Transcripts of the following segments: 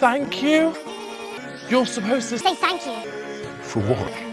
Thank you? You're supposed to say thank you. For what?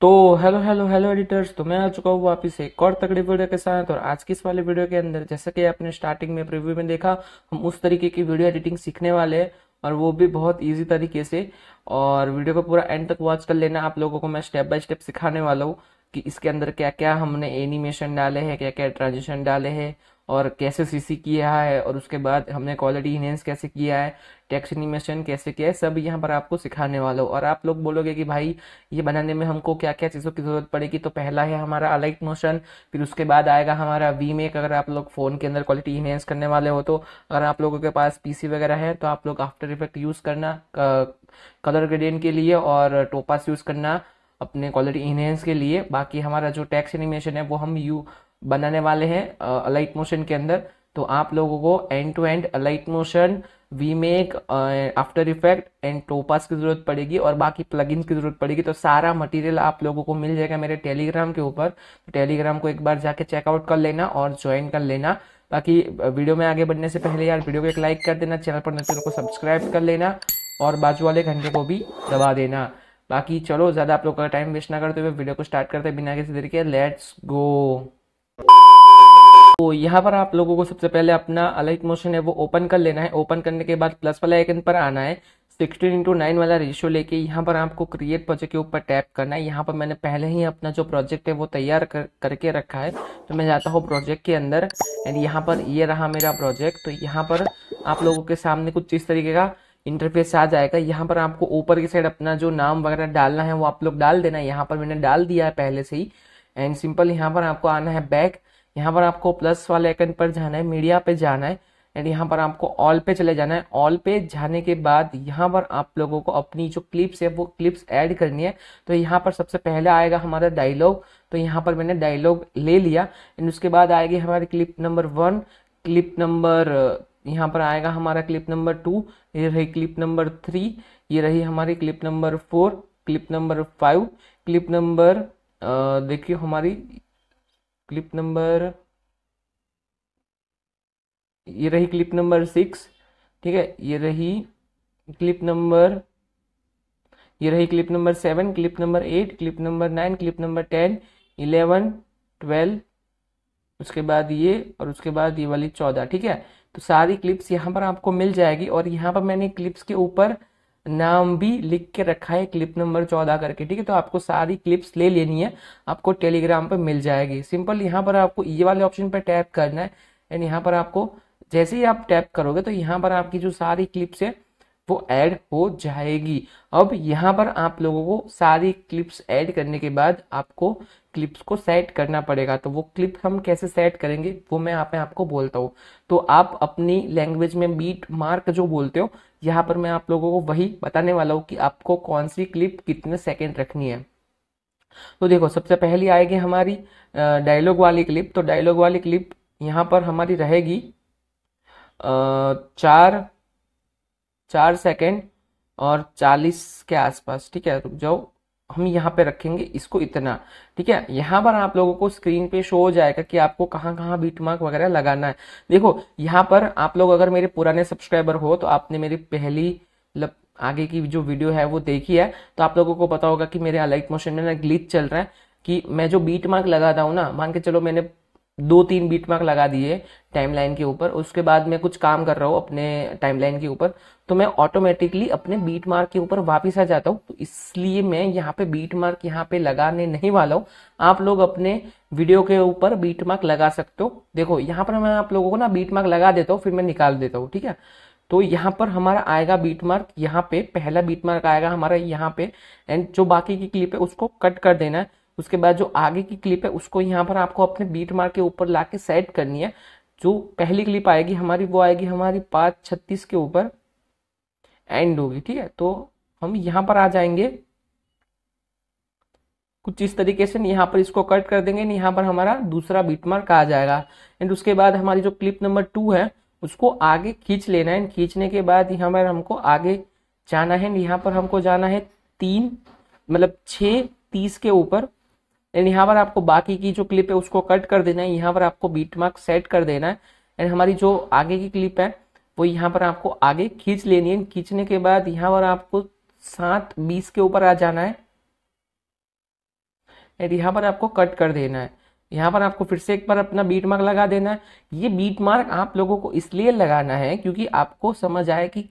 तो hello hello hello editors तो मैं आ चुका हूँ वापिस एक और तकड़ी वीडियो के साथ और आज की इस वाले वीडियो के अंदर जैसा कि आपने स्टार्टिंग में प्रीव्यू में देखा हम उस तरीके की वीडियो एडिटिंग सीखने वाले हैं और वो भी बहुत ईजी तरीके से और वीडियो को पूरा एंड तक वॉच कर लेना आप लोगों को मैं स्टेप बाय स्टेप सिखाने वाला हूँ कि इसके अंदर क्या क्या हमने एनिमेशन डाले हैं क्या क्या ट्रांजिशन डाले हैं और कैसे सीसी किया है और उसके बाद हमने क्वालिटी इनहेंस कैसे किया है टैक्स एनिमेशन कैसे किया है सब यहाँ पर आपको सिखाने वाला हूँ और आप लोग बोलोगे कि भाई ये बनाने में हमको क्या क्या चीज़ों की ज़रूरत पड़ेगी तो पहला है हमारा अलाइट मोशन फिर उसके बाद आएगा हमारा वी मेक अगर आप लोग फ़ोन के अंदर क्वालिटी इन्हेंस करने वाले हो तो अगर आप लोगों के पास पीसी वगैरह है तो आप लोग आफ्टर इफेक्ट यूज़ करना कलर ग्रेडियंट के लिए और टोपास यूज़ करना अपने क्वालिटी इन्हेंस के लिए बाकी हमारा जो टैक्स एनिमेशन है वो हम यू बनाने वाले हैं अलाइट मोशन के अंदर तो आप लोगों को end to end alight motion we make after effect and Topaz की जरूरत पड़ेगी और बाकी प्लग की जरूरत पड़ेगी तो सारा मटेरियल आप लोगों को मिल जाएगा मेरे टेलीग्राम के ऊपर तो टेलीग्राम को एक बार जाके चेकआउट कर लेना और ज्वाइन कर लेना बाकी वीडियो uh, में आगे बढ़ने से पहले यार वीडियो को एक लाइक कर देना चैनल पर नए को सब्सक्राइब कर लेना और बाजू वाले घंटे को भी दबा देना बाकी चलो ज़्यादा आप लोग का टाइम वेस्ट ना करते हुए वीडियो को स्टार्ट करते बिना किसी तरीके लेट्स गो तो यहाँ पर आप लोगों को सबसे पहले अपना अलाइट मोशन है वो ओपन कर लेना है ओपन करने के बाद प्लस वाला आइकन पर आना है सिक्सटीन इंटू नाइन वाला रेशियो लेके यहाँ पर आपको क्रिएट प्रोजेक्ट के ऊपर टैप करना है यहाँ पर मैंने पहले ही अपना जो प्रोजेक्ट है वो तैयार कर करके रखा है तो मैं जाता हूँ प्रोजेक्ट के अंदर एंड यहाँ पर ये रहा मेरा प्रोजेक्ट तो यहाँ पर आप लोगों के सामने कुछ इस तरीके का इंटरफेस आ जाएगा यहाँ पर आपको ऊपर की साइड अपना जो नाम वगैरह डालना है वो आप लोग डाल देना है यहाँ पर मैंने डाल दिया है पहले से ही एंड सिंपल यहाँ पर आपको आना है बैक यहाँ पर आपको प्लस वाले आइकन पर जाना है मीडिया पे जाना है एंड यहाँ पर आपको ऑल पे चले जाना है ऑल पे जाने के बाद यहाँ पर आप लोगों को अपनी जो क्लिप्स है वो क्लिप्स ऐड करनी है तो यहाँ पर सबसे पहले आएगा हमारा डायलॉग तो यहाँ पर मैंने डायलॉग ले लिया एंड उसके बाद आएगी हमारी clip number one clip number यहाँ पर आएगा हमारा क्लिप नंबर टू ये रही क्लिप नंबर थ्री ये रही हमारी clip number four clip number five clip number देखिए हमारी क्लिप नंबर ये रही क्लिप नंबर सिक्स ठीक है ये रही क्लिप नंबर ये रही clip number seven clip number eight clip number nine clip number ten eleven twelve उसके बाद ये और उसके बाद ये वाली चौदह ठीक है तो सारी क्लिप्स यहाँ पर आपको मिल जाएगी और यहाँ पर मैंने क्लिप्स के ऊपर नाम भी लिख के रखा है क्लिप नंबर चौदह करके ठीक है तो आपको सारी क्लिप्स ले लेनी है आपको टेलीग्राम पर मिल जाएगी सिंपल यहाँ पर आपको ये वाले ऑप्शन पर टैप करना है एंड यहाँ पर आपको जैसे ही आप टैप करोगे तो यहाँ पर आपकी जो सारी क्लिप्स है वो ऐड हो जाएगी अब यहाँ पर आप लोगों को सारी क्लिप्स ऐड करने के बाद आपको क्लिप्स को सेट करना पड़ेगा तो वो क्लिप हम कैसे सेट करेंगे वो मैं आप आपको बोलता हूँ तो आप अपनी लैंग्वेज में बीट मार्क जो बोलते हो यहाँ पर मैं आप लोगों को वही बताने वाला हूँ कि आपको कौन सी क्लिप कितने सेकेंड रखनी है तो देखो सबसे पहली आएगी हमारी डायलॉग वाली क्लिप तो डायलॉग वाली क्लिप यहाँ पर हमारी रहेगी चार चार सेकेंड और चालीस के आसपास ठीक है रुक जाओ हम यहाँ पे रखेंगे इसको इतना ठीक है यहाँ पर आप लोगों को स्क्रीन पे शो हो जाएगा कि आपको कहाँ कहाँ बीट मार्क वगैरह लगाना है देखो यहाँ पर आप लोग अगर मेरे पुराने सब्सक्राइबर हो तो आपने मेरी पहली मतलब आगे की जो वीडियो है वो देखी है तो आप लोगों को पता होगा कि मेरे अलाइट मोशन में ना ग्लिच चल रहा है कि मैं जो बीट मार्क लगाता हूँ ना मान के चलो मैंने दो तीन बीट मार्क लगा दिए टाइमलाइन के ऊपर उसके बाद मैं कुछ काम कर रहा हूँ अपने टाइमलाइन के ऊपर तो मैं ऑटोमेटिकली अपने बीट मार्क के ऊपर वापस आ जाता हूँ तो इसलिए मैं यहाँ पे बीट मार्क यहाँ पे लगाने नहीं वाला हूँ आप लोग अपने वीडियो के ऊपर बीट मार्क लगा सकते हो देखो यहाँ पर मैं आप लोगों को ना बीट मार्क लगा देता हूँ फिर मैं निकाल देता हूँ ठीक है तो यहाँ पर हमारा आएगा बीट मार्क यहाँ पे पहला बीट मार्क आएगा हमारा यहाँ पे एंड जो बाकी की क्लिप है उसको कट कर देना है उसके बाद जो आगे की क्लिप है उसको यहाँ पर आपको अपने बीट मार्क के ऊपर ला के सेट करनी है जो पहली क्लिप आएगी हमारी वो आएगी हमारी पाँच छत्तीस के ऊपर एंड होगी ठीक है तो हम यहाँ पर आ जाएंगे कुछ इस तरीके से यहाँ पर इसको कट कर देंगे यहाँ पर हमारा दूसरा बीट मार्क आ जाएगा एंड उसके बाद हमारी जो क्लिप नंबर टू है उसको आगे खींच लेना है एंड खींचने के बाद यहाँ पर हमको आगे जाना है यहाँ पर हमको जाना है तीन मतलब छ तीस के ऊपर एंड यहाँ पर आपको बाकी की जो क्लिप है उसको कट कर देना है यहाँ पर आपको बीट मार्क सेट कर देना है एंड हमारी जो आगे की क्लिप है वो यहाँ पर आपको आगे खींच लेनी है खींचने के बाद यहाँ पर आपको सात बीस के ऊपर आ जाना है एंड यहाँ पर आपको कट कर देना है यहाँ पर आपको फिर से एक बार अपना बीट मार्क लगा देना है ये बीट मार्क आप लोगों को इसलिए लगाना है क्योंकि आपको समझ आए कि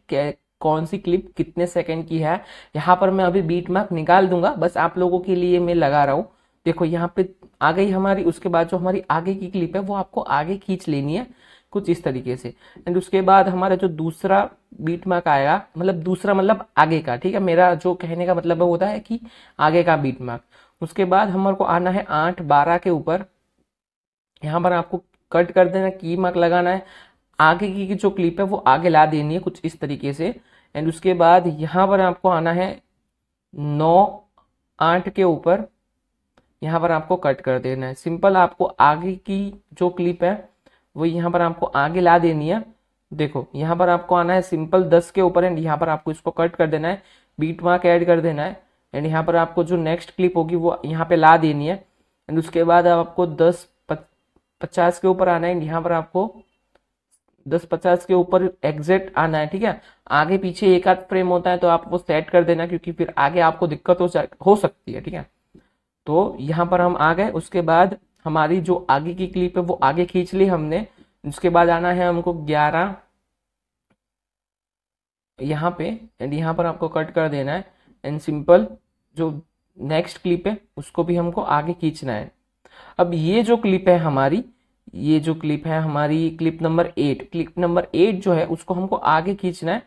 कौन सी क्लिप कितने सेकंड की है यहाँ पर मैं अभी बीट मार्क निकाल दूंगा बस आप लोगों के लिए मैं लगा रहा हूँ देखो यहाँ पे आ गई हमारी उसके बाद जो हमारी आगे की क्लिप है वो आपको आगे खींच लेनी है कुछ इस तरीके से एंड उसके बाद हमारा जो दूसरा बीट मार्क आएगा मतलब दूसरा मतलब आगे का ठीक है मेरा जो कहने का मतलब होता है कि आगे का बीट मार्क उसके बाद हमारे को आना है आठ बारह के ऊपर यहाँ पर आपको कट कर देना की मार्क लगाना है आगे की जो क्लिप है वो आगे ला देनी है कुछ इस तरीके से एंड उसके बाद यहाँ पर आपको आना है नौ आठ के ऊपर यहाँ पर आपको कट कर देना है सिंपल आपको आगे की जो क्लिप है वो यहाँ पर आपको आगे ला देनी है देखो यहाँ पर आपको आना है सिंपल दस के ऊपर एंड यहाँ पर आपको इसको कट कर देना है बीट मार्क ऐड कर देना है एंड यहाँ पर आपको जो नेक्स्ट क्लिप होगी वो यहाँ पे ला देनी है एंड उसके बाद आपको दस पचास के ऊपर आना है एंड यहाँ पर आपको दस पचास के ऊपर एग्जैक्ट आना है ठीक है आगे पीछे एक आध फ्रेम होता है तो आप वो सेट कर देना क्योंकि फिर आगे आपको दिक्कत हो हो सकती है ठीक है तो यहाँ पर हम आ गए उसके बाद हमारी जो आगे की क्लिप है वो आगे खींच ली हमने उसके बाद आना है हमको ग्यारह यहाँ पे एंड यहाँ पर आपको कट कर देना है एंड सिंपल जो नेक्स्ट क्लिप है उसको भी हमको आगे खींचना है अब ये जो क्लिप है हमारी ये जो क्लिप है हमारी clip number eight clip number eight जो है उसको हमको आगे खींचना है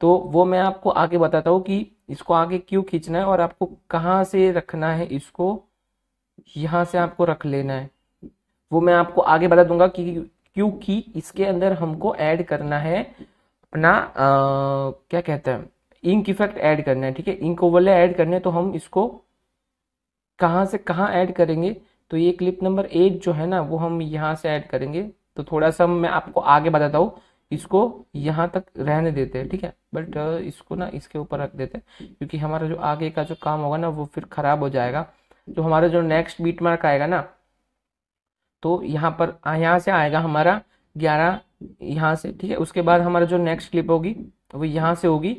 तो वो मैं आपको आगे बताता हूँ कि इसको आगे क्यों खींचना है और आपको कहाँ से रखना है इसको यहाँ से आपको रख लेना है वो मैं आपको आगे बता दूंगा कि क्योंकि इसके अंदर हमको ऐड करना है अपना आ, क्या कहते हैं इंक इफेक्ट ऐड करना है ठीक है इंक ओवरले ऐड करने तो हम इसको कहाँ से कहाँ ऐड करेंगे तो ये क्लिप नंबर एट जो है ना वो हम यहाँ से ऐड करेंगे तो थोड़ा सा मैं आपको आगे बताता हूँ इसको यहाँ तक रहने देते हैं ठीक है बट uh, इसको ना इसके ऊपर रख देते हैं क्योंकि हमारा जो आगे का जो काम होगा ना वो फिर खराब हो जाएगा तो हमारा जो नेक्स्ट बीट मार्क आएगा ना तो यहाँ पर यहाँ से आएगा हमारा ग्यारह यहाँ से ठीक है उसके बाद हमारा जो नेक्स्ट क्लिप होगी तो वो यहाँ से होगी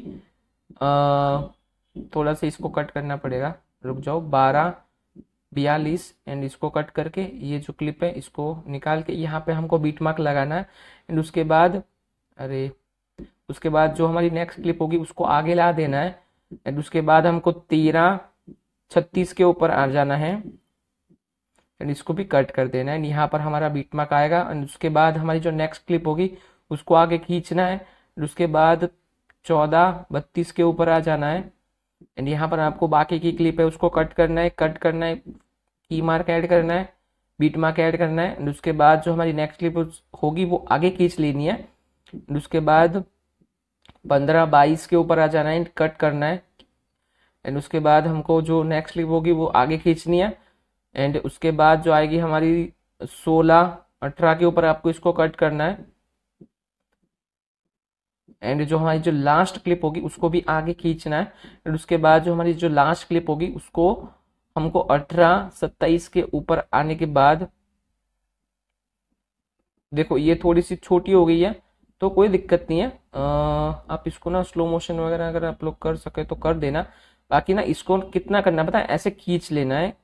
थोड़ा सा इसको कट करना पड़ेगा रुक जाओ बारह बयालीस एंड इसको कट करके ये जो क्लिप है इसको निकाल के यहाँ पे हमको बीट मार्क लगाना है एंड उसके बाद अरे उसके बाद जो हमारी नेक्स्ट क्लिप होगी उसको आगे ला देना है एंड उसके बाद हमको तेरह छत्तीस के ऊपर आ जाना है एंड इसको भी कट कर देना है एंड यहाँ पर हमारा बीट मार्क आएगा एंड उसके बाद हमारी जो नेक्स्ट क्लिप होगी उसको आगे खींचना है एंड उसके बाद चौदह बत्तीस के ऊपर आ जाना है एंड यहाँ पर आपको बाकी की क्लिप है उसको कट करना है कट करना है की मार्क ऐड करना है बीट मार्क ऐड करना है एंड उसके बाद जो हमारी नेक्स्ट क्लिप होगी वो आगे खींच लेनी है उसके बाद पंद्रह बाईस के ऊपर आ जाना है कट करना है एंड उसके बाद हमको जो नेक्स्ट क्लिप होगी वो आगे खींचनी है एंड उसके बाद जो आएगी हमारी सोलह अठारह के ऊपर आपको इसको कट करना है एंड जो हमारी जो लास्ट क्लिप होगी उसको भी आगे खींचना है एंड उसके बाद जो हमारी जो लास्ट क्लिप होगी उसको हमको अठारह सत्ताईस के ऊपर आने के बाद देखो ये थोड़ी सी छोटी हो गई है तो कोई दिक्कत नहीं है आप इसको ना स्लो मोशन वगैरह अगर आप लोग कर सके तो कर देना बाकी ना इसको कितना करना पता है ऐसे खींच लेना है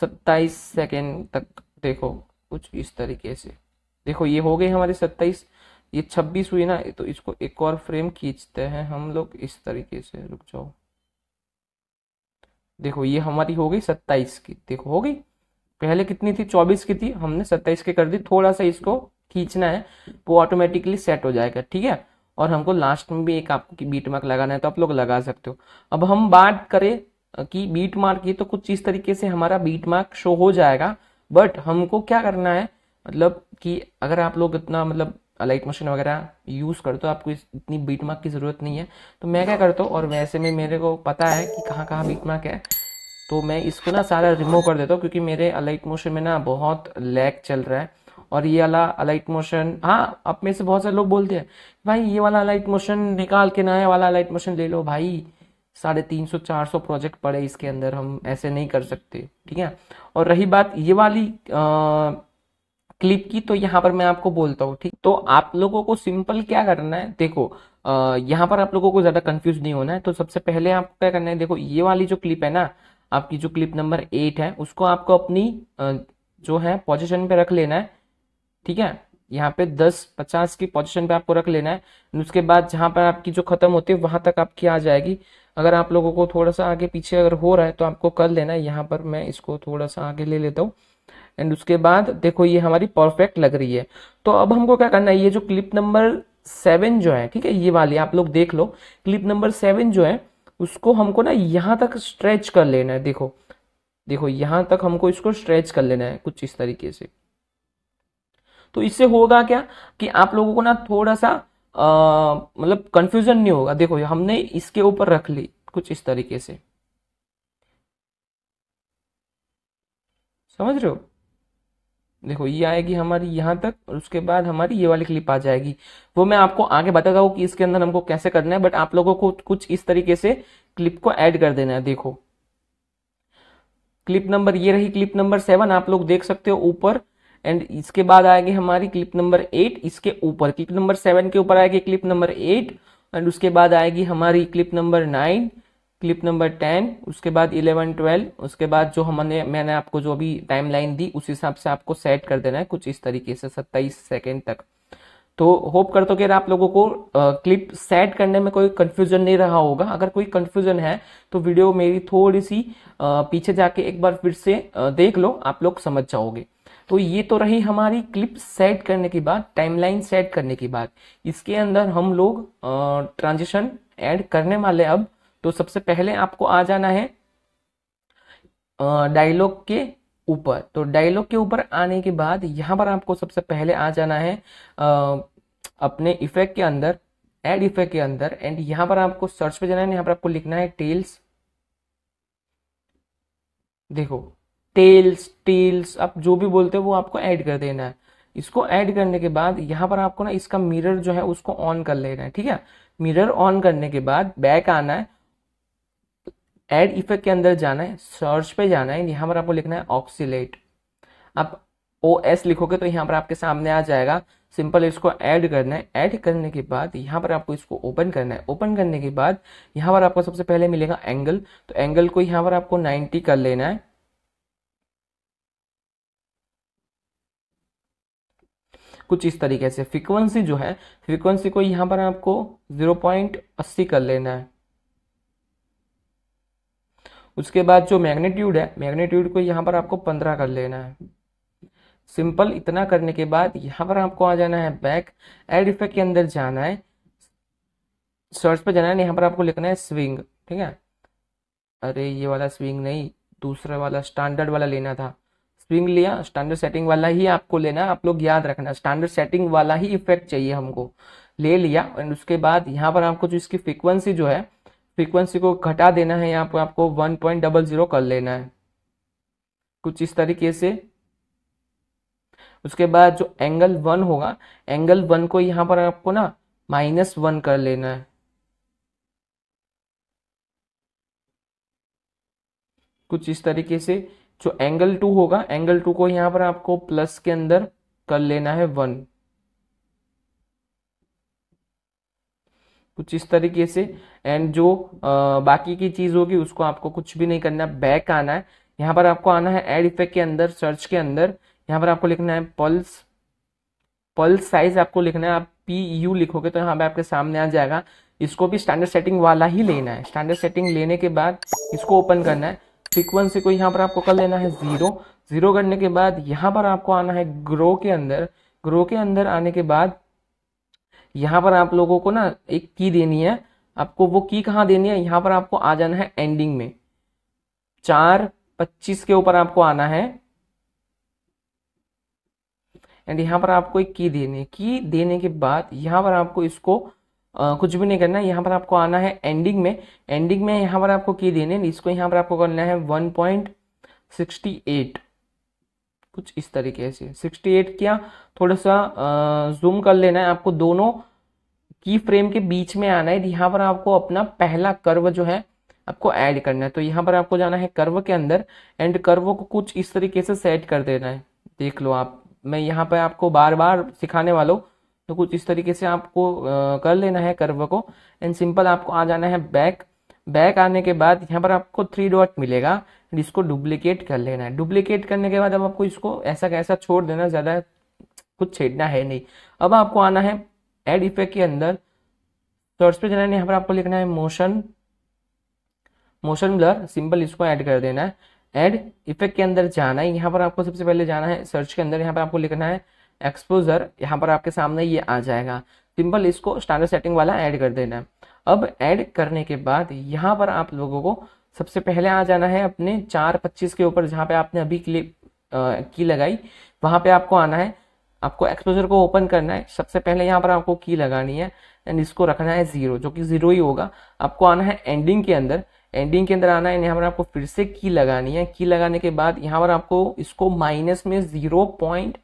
सत्ताईस सेकेंड तक देखो कुछ इस तरीके से देखो ये हो गए हमारे सत्ताईस ये छब्बीस हुई ना तो इसको एक और फ्रेम खींचते हैं हम लोग इस तरीके से रुक जाओ देखो ये हमारी हो गई सत्ताईस की देखो हो गई पहले कितनी थी चौबीस की थी हमने सत्ताईस की कर दी थोड़ा सा इसको खींचना है वो ऑटोमेटिकली सेट हो जाएगा ठीक है और हमको लास्ट में भी एक आपको बीट मार्क लगाना है तो आप लोग लगा सकते हो अब हम बात करें कि बीट मार्क की तो कुछ इस तरीके से हमारा बीट मार्क शो हो जाएगा बट हमको क्या करना है मतलब कि अगर आप लोग इतना मतलब लाइट मशीन वगैरह यूज़ करते हो आपको इस, इतनी बीट मार्क की ज़रूरत नहीं है तो मैं क्या करता हूँ और वैसे में मेरे को पता है कि कहाँ कहाँ बीट मार्क है तो मैं इसको ना सारा रिमूव कर देता हूँ क्योंकि मेरे अलाइट मोशन में ना बहुत लैग चल रहा है और ये वाला अलाइट मोशन हाँ आप में से बहुत सारे लोग बोलते हैं भाई ये वाला अलाइट मोशन निकाल के नया वाला अलाइट मोशन ले लो भाई साढ़े तीन सौ चार सौ प्रोजेक्ट पड़े इसके अंदर हम ऐसे नहीं कर सकते ठीक है और रही बात ये वाली आ, क्लिप की तो यहाँ पर मैं आपको बोलता हूँ ठीक तो आप लोगों को सिंपल क्या करना है देखो यहाँ पर आप लोगों को ज़्यादा कंफ्यूज नहीं होना है तो सबसे पहले आपको क्या करना है देखो ये वाली जो क्लिप है ना आपकी जो क्लिप नंबर एट है उसको आपको अपनी जो है पोजिशन पे रख लेना है ठीक है यहाँ पे 10 50 की पोजीशन पे आपको रख लेना है उसके बाद जहां पर आपकी जो खत्म होती है वहां तक आपकी आ जाएगी अगर आप लोगों को थोड़ा सा आगे पीछे अगर हो रहा है तो आपको कर लेना है यहाँ पर मैं इसको थोड़ा सा आगे ले लेता हूँ एंड उसके बाद देखो ये हमारी परफेक्ट लग रही है तो अब हमको क्या करना है ये जो क्लिप नंबर सेवन जो है ठीक है ये वाली आप लोग देख लो क्लिप नंबर सेवन जो है उसको हमको ना यहाँ तक स्ट्रेच कर लेना है देखो देखो यहाँ तक हमको इसको स्ट्रेच कर लेना है कुछ इस तरीके से तो इससे होगा क्या कि आप लोगों को ना थोड़ा सा मतलब कंफ्यूजन नहीं होगा देखो हमने इसके ऊपर रख ली कुछ इस तरीके से समझ रहे हो देखो ये आएगी हमारी यहां तक और उसके बाद हमारी ये वाली क्लिप आ जाएगी वो मैं आपको आगे बताता हूँ कि इसके अंदर हमको कैसे करना है बट आप लोगों को कुछ इस तरीके से क्लिप को ऐड कर देना है देखो क्लिप नंबर ये रही क्लिप नंबर सेवन आप लोग देख सकते हो ऊपर एंड इसके बाद आएगी हमारी क्लिप नंबर एट इसके ऊपर क्लिप नंबर सेवन के ऊपर आएगी क्लिप नंबर एट एंड उसके बाद आएगी हमारी clip number nine clip number ten उसके बाद इलेवन ट्वेल्व उसके बाद जो हमने मैंने आपको जो अभी टाइमलाइन दी उस हिसाब से आपको सेट कर देना है कुछ इस तरीके से सत्ताईस सेकेंड तक तो होप कर तो कि आप लोगों को आ, क्लिप सेट करने में कोई कन्फ्यूजन नहीं रहा होगा अगर कोई कन्फ्यूजन है तो वीडियो मेरी थोड़ी सी आ, पीछे जाके एक बार फिर से आ, देख लो आप लोग समझ जाओगे तो ये तो रही हमारी क्लिप सेट करने की बात टाइमलाइन सेट करने की बात इसके अंदर हम लोग ट्रांजिशन ऐड करने वाले अब तो सबसे पहले आपको आ जाना है डायलॉग के ऊपर तो डायलॉग के ऊपर आने के बाद यहां पर आपको सबसे पहले आ जाना है आ, अपने इफेक्ट के अंदर एड इफेक्ट के अंदर एंड यहां पर आपको सर्च पे जाना है यहां पर आपको लिखना है टेल्स देखो टेल्स टेल्स आप जो भी बोलते हो वो आपको ऐड कर देना है इसको ऐड करने के बाद यहाँ पर आपको ना इसका मिरर जो है उसको ऑन कर लेना है ठीक है मिरर ऑन करने के बाद बैक आना है एड इफेक्ट के अंदर जाना है सर्च पे जाना है यहाँ पर आपको लिखना है ऑक्सीलेट आप ओ एस लिखोगे तो यहाँ पर आपके सामने आ जाएगा सिंपल इसको ऐड करना है ऐड करने के बाद यहाँ पर आपको इसको ओपन करना है ओपन करने के बाद यहाँ पर आपको सबसे पहले मिलेगा एंगल तो एंगल को यहाँ पर आपको 90 कर लेना है कुछ इस तरीके से फ्रीक्वेंसी जो है फ्रीक्वेंसी को यहां पर आपको जीरो पॉइंट अस्सी कर लेना है उसके बाद जो मैग्नीट्यूड है मैग्नीट्यूड को यहाँ पर आपको पंद्रह कर लेना है सिंपल इतना करने के बाद यहां पर आपको आ जाना है बैक एड इफेक्ट के अंदर जाना है सर्च पर जाना है यहां पर आपको लिखना है स्विंग ठीक है अरे ये वाला स्विंग नहीं दूसरा वाला स्टैंडर्ड वाला लेना था स्विंग लिया स्टैंडर्ड सेटिंग वाला ही आपको लेना आप लोग याद रखना स्टैंडर्ड सेटिंग वाला ही इफेक्ट चाहिए हमको ले लिया एंड उसके बाद यहाँ पर आपको जो इसकी फ्रिक्वेंसी जो है फ्रिक्वेंसी को घटा देना है यहाँ पर आपको वन पॉइंट डबल जीरो कर लेना है कुछ इस तरीके से उसके बाद जो एंगल वन होगा एंगल वन को यहाँ पर आपको ना माइनस वन कर लेना है कुछ इस तरीके से सो एंगल टू होगा एंगल टू को यहां पर आपको प्लस के अंदर कर लेना है वन कुछ इस तरीके से एंड जो आ, बाकी की चीज होगी उसको आपको कुछ भी नहीं करना बैक आना है यहां पर आपको आना है एड इफेक्ट के अंदर सर्च के अंदर यहाँ पर आपको लिखना है पल्स पल्स साइज आपको लिखना है आप पी यू लिखोगे तो यहां पे आपके सामने आ जाएगा इसको भी स्टैंडर्ड सेटिंग वाला ही लेना है स्टैंडर्ड सेटिंग लेने के बाद इसको ओपन करना है फ्रीक्वेंसी को यहाँ पर आपको कर लेना है जीरो जीरो करने के बाद यहाँ पर आपको आना है ग्रो के अंदर ग्रो के अंदर आने के बाद यहाँ पर आप लोगों को ना एक की देनी है आपको वो की कहाँ देनी है यहाँ पर आपको आ जाना है एंडिंग में चार पच्चीस के ऊपर आपको आना है एंड यहाँ पर आपको एक की देनी है की देने के बाद यहाँ पर आपको इसको आ, कुछ भी नहीं करना है यहाँ पर आपको आना है एंडिंग में एंडिंग में यहाँ पर आपको की देने इसको यहाँ पर आपको करना है वन पॉइंट सिक्सटी एट कुछ इस तरीके से एट क्या थोड़ा सा जूम कर लेना है आपको दोनों की फ्रेम के बीच में आना है यहाँ पर आपको अपना पहला कर्व जो है आपको ऐड करना है तो यहाँ पर आपको जाना है कर्व के अंदर एंड कर्व को कुछ इस तरीके से सेट कर देना है देख लो आप मैं यहाँ पर आपको बार बार सिखाने वाला हूँ तो कुछ इस तरीके से आपको कर लेना है कर्व को एंड सिंपल आपको आ जाना है बैक बैक आने के बाद यहाँ पर आपको थ्री डॉट मिलेगा इसको डुप्लीकेट कर लेना है डुप्लीकेट करने के बाद अब आपको इसको ऐसा कैसा छोड़ देना ज़्यादा कुछ छेड़ना है नहीं अब आपको आना है एड इफेक्ट के अंदर सर्च पे जाना है यहाँ पर आपको लिखना है मोशन मोशन ब्लर सिंपल इसको ऐड कर देना है एड इफेक्ट के अंदर जाना है यहाँ पर आपको सबसे पहले जाना है सर्च के अंदर यहाँ पर आपको लिखना है एक्सपोजर यहाँ पर आपके सामने ये आ जाएगा सिंपल इसको स्टैंडर्ड सेटिंग वाला ऐड कर देना है अब ऐड करने के बाद यहाँ पर आप लोगों को सबसे पहले आ जाना है अपने चार पच्चीस के ऊपर जहाँ पे आपने अभी क्लिप की लगाई वहाँ पे आपको आना है आपको एक्सपोजर को ओपन करना है सबसे पहले यहाँ पर आपको की लगानी है एंड इसको रखना है जीरो जो कि जीरो ही होगा आपको आना है एंडिंग के अंदर एंडिंग के अंदर आना है यहाँ पर आपको फिर से की लगानी है की लगाने के बाद यहाँ पर आपको इसको माइनस में जीरो पॉइंट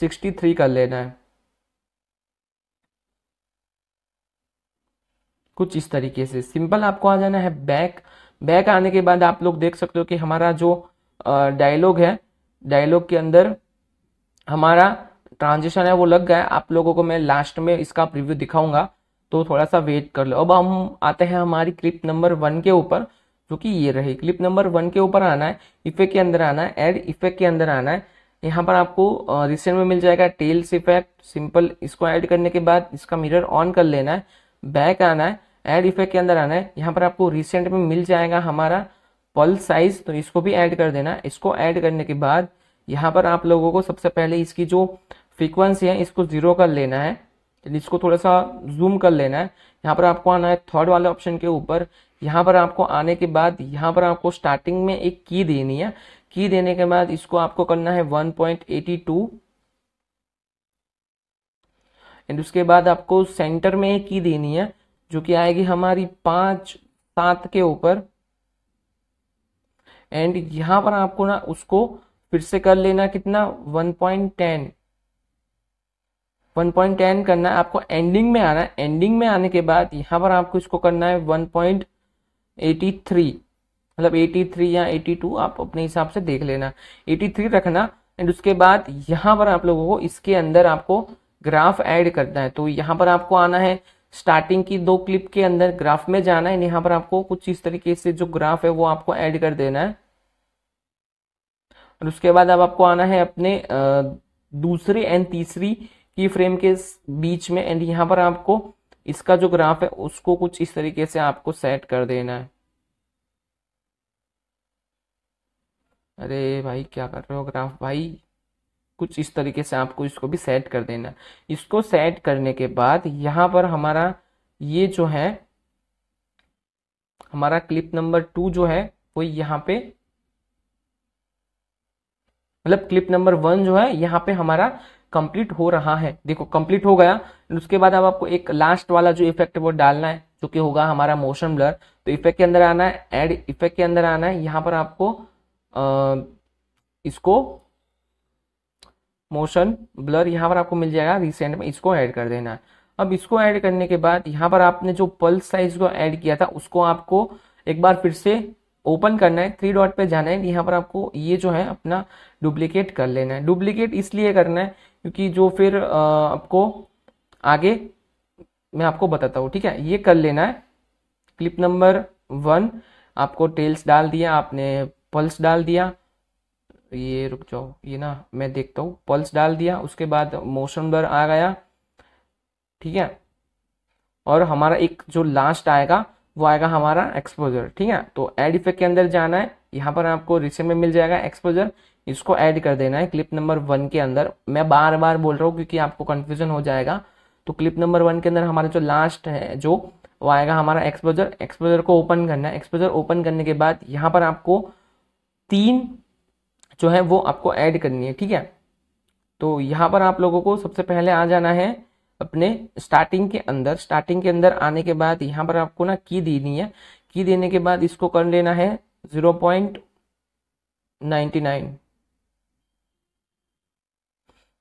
सिक्सटी थ्री कर लेना है कुछ इस तरीके से सिंपल आपको आ जाना है बैक बैक आने के बाद आप लोग देख सकते हो कि हमारा जो डायलॉग है डायलॉग के अंदर हमारा ट्रांजिशन है वो लग गया है आप लोगों को मैं लास्ट में इसका प्रीव्यू दिखाऊंगा तो थोड़ा सा वेट कर लो अब हम आते हैं हमारी क्लिप नंबर वन के ऊपर जो कि ये रही क्लिप नंबर वन के ऊपर आना है इफेक्ट के अंदर आना है एड इफेक्ट के अंदर आना है यहाँ पर आपको रिसेंट में मिल जाएगा टेल्स इफेक्ट सिंपल इसको ऐड करने के बाद इसका मिरर ऑन कर लेना है बैक आना है ऐड इफेक्ट के अंदर आना है यहाँ पर आपको रिसेंट में मिल जाएगा हमारा पल साइज तो इसको भी ऐड कर देना इसको ऐड करने के बाद यहाँ पर आप लोगों को सबसे पहले इसकी जो फ्रिक्वेंसी है इसको जीरो कर लेना है इसको थोड़ा सा जूम कर लेना है यहाँ पर आपको आना है थर्ड वाले ऑप्शन के ऊपर यहाँ पर आपको आने के बाद यहाँ पर आपको स्टार्टिंग में एक की देनी है की देने के बाद इसको आपको करना है 1.82 एंड उसके बाद आपको सेंटर में की देनी है जो कि आएगी हमारी पांच सात के ऊपर एंड यहां पर आपको ना उसको फिर से कर लेना कितना 1.10 1.10 करना है आपको एंडिंग में आना है एंडिंग में आने के बाद यहाँ पर आपको इसको करना है 1.83 मतलब 83 या 82 आप अपने हिसाब से देख लेना 83 रखना एंड उसके बाद यहाँ पर आप लोगों को इसके अंदर आपको ग्राफ ऐड करना है तो यहाँ पर आपको आना है स्टार्टिंग की दो क्लिप के अंदर ग्राफ में जाना है यहाँ पर आपको कुछ इस तरीके से जो ग्राफ है वो आपको ऐड कर देना है और उसके बाद अब आपको आना है अपने दूसरे एंड तीसरी की फ्रेम के बीच में एंड यहाँ पर आपको इसका जो ग्राफ है उसको कुछ इस तरीके से आपको सेट कर देना है अरे भाई क्या कर रहे हो ग्राफ भाई कुछ इस तरीके से आपको इसको भी सेट कर देना इसको सेट करने के बाद यहाँ पर हमारा ये जो है हमारा क्लिप नंबर टू जो है वो यहाँ पे मतलब क्लिप नंबर वन जो है यहाँ पे हमारा कंप्लीट हो रहा है देखो कंप्लीट हो गया उसके बाद अब आपको एक लास्ट वाला जो इफेक्ट वो डालना है जो कि होगा हमारा मोशन ब्लर तो इफेक्ट के अंदर आना है एड इफेक्ट के अंदर आना है यहाँ पर आपको इसको मोशन ब्लर यहाँ पर आपको मिल जाएगा रिसेंट में इसको ऐड कर देना है अब इसको ऐड करने के बाद यहाँ पर आपने जो पल्स साइज को ऐड किया था उसको आपको एक बार फिर से ओपन करना है थ्री डॉट पे जाना है यहाँ पर आपको ये जो है अपना डुप्लीकेट कर लेना है डुप्लीकेट इसलिए करना है क्योंकि जो फिर आपको आगे मैं आपको बताता हूँ ठीक है ये कर लेना है क्लिप नंबर वन आपको टेल्स डाल दिया आपने पल्स डाल दिया ये रुक जाओ ये ना मैं देखता हूँ पल्स डाल दिया उसके बाद मोशन ब्लर आ गया ठीक है और हमारा एक जो लास्ट आएगा वो आएगा हमारा एक्सपोजर ठीक है तो एड इफेक्ट के अंदर जाना है यहाँ पर आपको रिसे में मिल जाएगा एक्सपोजर इसको ऐड कर देना है क्लिप नंबर वन के अंदर मैं बार बार बोल रहा हूँ क्योंकि आपको कन्फ्यूजन हो जाएगा तो क्लिप नंबर वन के अंदर हमारा जो लास्ट है जो वो आएगा हमारा एक्सपोजर एक्सपोजर को ओपन करना है एक्सपोजर ओपन करने के बाद यहाँ पर आपको तीन जो है वो आपको ऐड करनी है ठीक है तो यहाँ पर आप लोगों को सबसे पहले आ जाना है अपने स्टार्टिंग के अंदर स्टार्टिंग के अंदर आने के बाद यहाँ पर आपको ना की देनी है की देने के बाद इसको कर लेना है जीरो पॉइंट नाइन्टी नाइन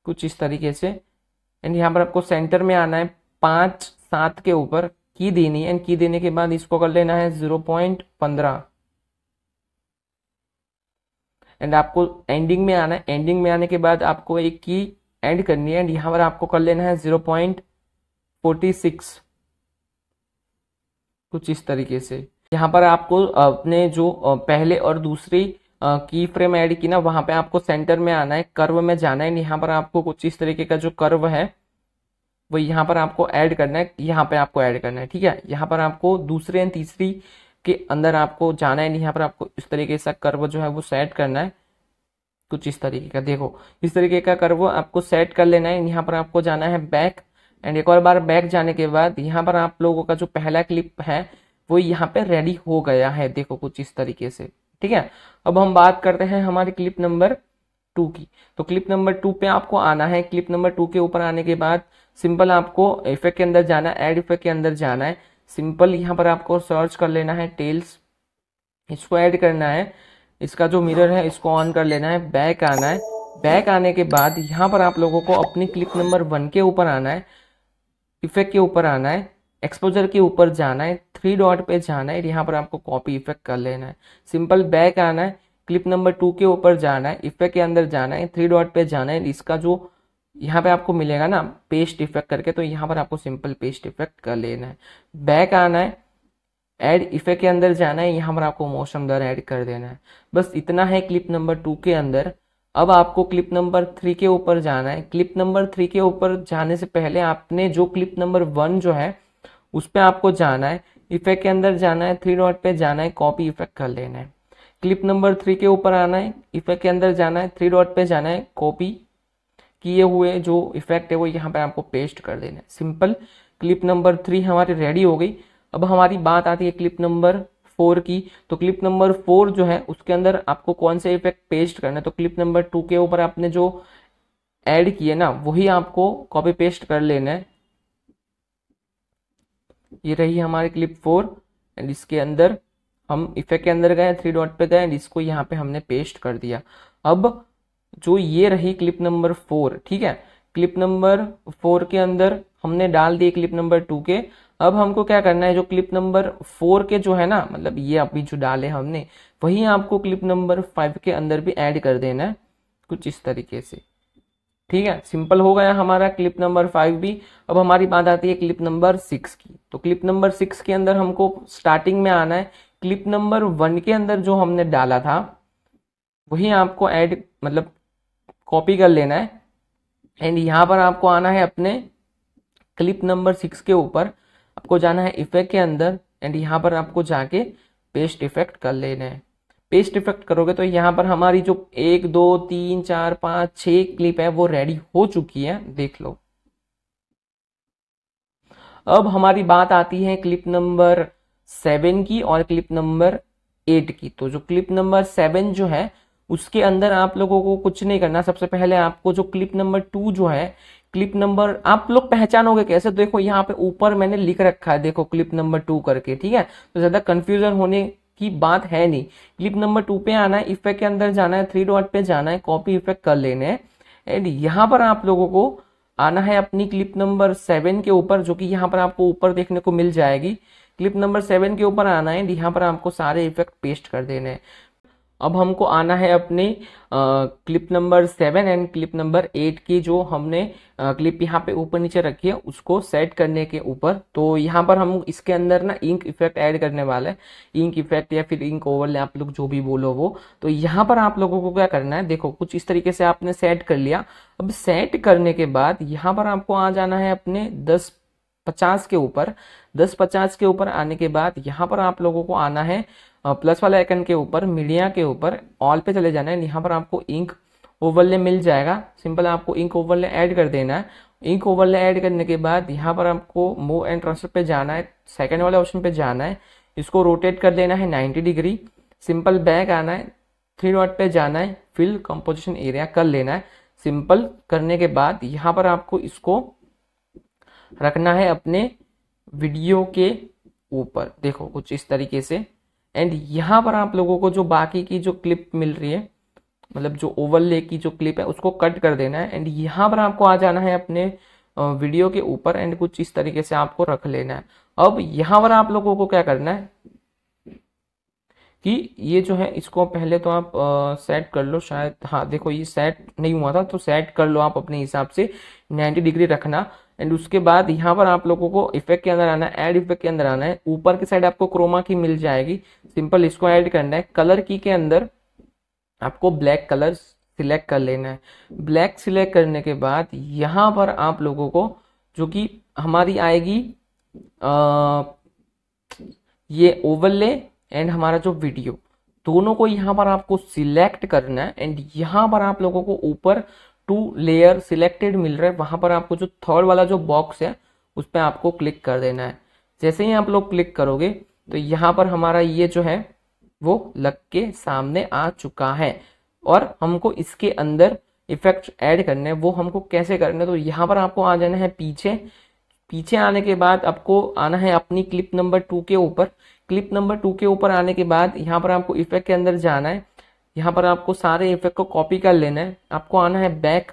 कुछ इस तरीके से एंड यहाँ पर आपको सेंटर में आना है पांच सात के ऊपर की देनी है एंड की देने के बाद इसको कर लेना है जीरो पॉइंट पंद्रह एंड आपको एंडिंग में आना है एंडिंग में आने के बाद आपको एक की एंड करनी है एंड यहाँ पर आपको कर लेना है जीरो पॉइंट फोर्टी सिक्स कुछ इस तरीके से यहाँ पर आपको अपने जो पहले और दूसरी की फ्रेम ऐड की ना वहां पे आपको सेंटर में आना है कर्व में जाना है यहाँ पर आपको कुछ इस तरीके का जो कर्व है वो यहाँ पर आपको ऐड करना है यहाँ पे आपको ऐड करना है ठीक है यहाँ पर आपको दूसरे एंड तीसरी के अंदर आपको जाना है नहीं यहाँ पर आपको इस तरीके से कर्व जो है वो सेट करना है कुछ इस तरीके का देखो इस तरीके का कर्व आपको सेट कर लेना है यहाँ पर आपको जाना है बैक एंड एक और बार बैक जाने के बाद यहाँ पर आप लोगों का जो पहला क्लिप है वो यहाँ पे रेडी हो गया है देखो कुछ इस तरीके से ठीक है अब हम बात करते हैं हमारे क्लिप नंबर टू की तो क्लिप नंबर टू पे आपको आना है क्लिप नंबर टू के ऊपर आने के बाद सिंपल आपको इफेक्ट के अंदर जाना है एड इफेक्ट के अंदर जाना है सिंपल यहाँ पर आपको सर्च कर लेना है टेल्स इसको ऐड करना है इसका जो मिरर है इसको ऑन कर लेना है बैक आना है बैक आने के बाद यहाँ पर आप लोगों को अपनी क्लिप नंबर वन के ऊपर आना है इफेक्ट के ऊपर आना है एक्सपोजर के ऊपर जाना है थ्री डॉट पे जाना है यहाँ पर आपको कॉपी इफेक्ट कर लेना है सिंपल बैक आना है क्लिप नंबर टू के ऊपर जाना है इफेक्ट के अंदर जाना है थ्री डॉट पे जाना है इसका जो यहाँ पे आपको मिलेगा ना पेस्ट इफेक्ट करके तो यहाँ पर आपको सिंपल पेस्ट इफेक्ट कर लेना है बैक आना है ऐड इफेक्ट के अंदर जाना है यहाँ पर आपको मौसम दर ऐड कर देना है बस इतना है क्लिप नंबर टू के अंदर अब आपको क्लिप नंबर थ्री के ऊपर जाना है क्लिप नंबर थ्री के ऊपर जाने से पहले आपने जो क्लिप नंबर वन जो है उस पर आपको जाना है इफेक्ट के अंदर जाना है थ्री डॉट पे जाना है कॉपी इफेक्ट कर लेना है क्लिप नंबर थ्री के ऊपर आना है इफेक्ट के अंदर जाना है थ्री डॉट पे जाना है कॉपी किए हुए जो इफेक्ट है वो यहाँ पर आपको पेस्ट कर देना है सिंपल क्लिप नंबर थ्री हमारी रेडी हो गई अब हमारी बात आती है क्लिप नंबर फोर की तो क्लिप नंबर फोर जो है उसके अंदर आपको कौन से इफेक्ट पेस्ट करना है तो क्लिप नंबर टू के ऊपर आपने जो ऐड किए ना वही आपको कॉपी पेस्ट कर लेना है ये रही हमारी क्लिप फोर एंड इसके अंदर हम इफेक्ट के अंदर गए थ्री डॉट पे गए एंड इसको यहाँ पे हमने पेस्ट कर दिया अब जो ये रही क्लिप नंबर फोर ठीक है क्लिप नंबर फोर के अंदर हमने डाल दिए क्लिप नंबर टू के अब हमको क्या करना है जो क्लिप नंबर फोर के जो है ना मतलब ये अभी जो डाले हमने वही आपको क्लिप नंबर फाइव के अंदर भी ऐड कर देना है कुछ इस तरीके से ठीक है सिंपल हो गया हमारा क्लिप नंबर फाइव भी अब हमारी बात आती है क्लिप नंबर सिक्स की तो क्लिप नंबर सिक्स के अंदर हमको स्टार्टिंग में आना है क्लिप नंबर वन के अंदर जो हमने डाला था वही आपको ऐड मतलब कॉपी कर लेना है एंड यहाँ पर आपको आना है अपने क्लिप नंबर सिक्स के ऊपर आपको जाना है इफेक्ट के अंदर एंड यहाँ पर आपको जाके पेस्ट इफेक्ट कर लेना है पेस्ट इफेक्ट करोगे तो यहाँ पर हमारी जो एक दो तीन चार पाँच छः क्लिप है वो रेडी हो चुकी है देख लो अब हमारी बात आती है क्लिप नंबर सेवन की और क्लिप नंबर एट की तो जो क्लिप नंबर सेवन जो है उसके अंदर आप लोगों को कुछ नहीं करना सबसे पहले आपको जो क्लिप नंबर टू जो है क्लिप नंबर आप लोग पहचानोगे कैसे तो देखो यहाँ पे ऊपर मैंने लिख रखा है देखो क्लिप नंबर टू करके ठीक है तो ज्यादा कंफ्यूजन होने की बात है नहीं क्लिप नंबर टू पे आना है इफेक्ट के अंदर जाना है थ्री डॉट पे जाना है कॉपी इफेक्ट कर लेने एंड यहाँ पर आप लोगों को आना है अपनी क्लिप नंबर सेवन के ऊपर जो कि यहाँ पर आपको ऊपर देखने को मिल जाएगी क्लिप नंबर सेवन के ऊपर आना है यहाँ पर आपको सारे इफेक्ट पेस्ट कर देने हैं अब हमको आना है अपने आ, clip number seven and clip number eight की जो हमने आ, क्लिप यहाँ पे ऊपर नीचे रखी है उसको सेट करने के ऊपर तो यहाँ पर हम इसके अंदर ना इंक इफेक्ट ऐड करने वाले हैं इंक इफेक्ट या फिर इंक ओवरले आप लोग जो भी बोलो वो तो यहाँ पर आप लोगों को क्या करना है देखो कुछ इस तरीके से आपने सेट कर लिया अब सेट करने के बाद यहाँ पर आपको आ जाना है अपने दस पचास के ऊपर दस पचास के ऊपर आने के बाद यहाँ पर आप लोगों को आना है प्लस वाले आइकन के ऊपर मीडिया के ऊपर ऑल पे चले जाना है यहाँ पर आपको इंक ओवरले मिल जाएगा सिंपल आपको इंक ओवरले ऐड कर देना है इंक ओवरले ऐड करने के बाद यहाँ पर आपको मूव एंड ट्रांसफर पे जाना है सेकंड वाले ऑप्शन पे जाना है इसको रोटेट कर देना है 90 डिग्री सिंपल बैक आना है थ्री डॉट पे जाना है फिल कंपोजिशन एरिया कर लेना है सिंपल करने के बाद यहाँ पर आपको इसको रखना है अपने वीडियो के ऊपर देखो कुछ इस तरीके से एंड यहाँ पर आप लोगों को जो बाकी की जो क्लिप मिल रही है मतलब जो ओवरले की जो क्लिप है उसको कट कर देना है एंड यहाँ पर आपको आ जाना है अपने वीडियो के ऊपर एंड कुछ इस तरीके से आपको रख लेना है अब यहाँ पर आप लोगों को क्या करना है कि ये जो है इसको पहले तो आप आ, सेट कर लो शायद हाँ देखो ये सेट नहीं हुआ था तो सेट कर लो आप अपने हिसाब से 90 डिग्री रखना एंड उसके बाद यहाँ पर आप लोगों को इफेक्ट के अंदर आना है एड इफेक्ट के अंदर आना है ऊपर की साइड आपको क्रोमा की मिल जाएगी सिंपल इसको ऐड करना है कलर की के अंदर आपको ब्लैक कलर सिलेक्ट कर लेना है ब्लैक सिलेक्ट करने के बाद यहाँ पर आप लोगों को जो कि हमारी आएगी आ, ये ओवरले एंड हमारा जो वीडियो दोनों को यहाँ पर आपको सिलेक्ट करना है एंड यहाँ पर आप लोगों को ऊपर टू लेयर सिलेक्टेड मिल रहा है वहां पर आपको जो थर्ड वाला जो बॉक्स है उस पर आपको क्लिक कर देना है जैसे ही आप लोग क्लिक करोगे तो यहाँ पर हमारा ये जो है वो लग के सामने आ चुका है और हमको इसके अंदर इफेक्ट ऐड करने हैं वो हमको कैसे करने तो यहाँ पर आपको आ जाना है पीछे पीछे आने के बाद आपको आना है अपनी क्लिप नंबर टू के ऊपर क्लिप नंबर टू के ऊपर आने के बाद यहाँ पर आपको इफेक्ट के अंदर जाना है यहाँ पर आपको सारे इफेक्ट को कॉपी कर लेना है आपको आना है बैक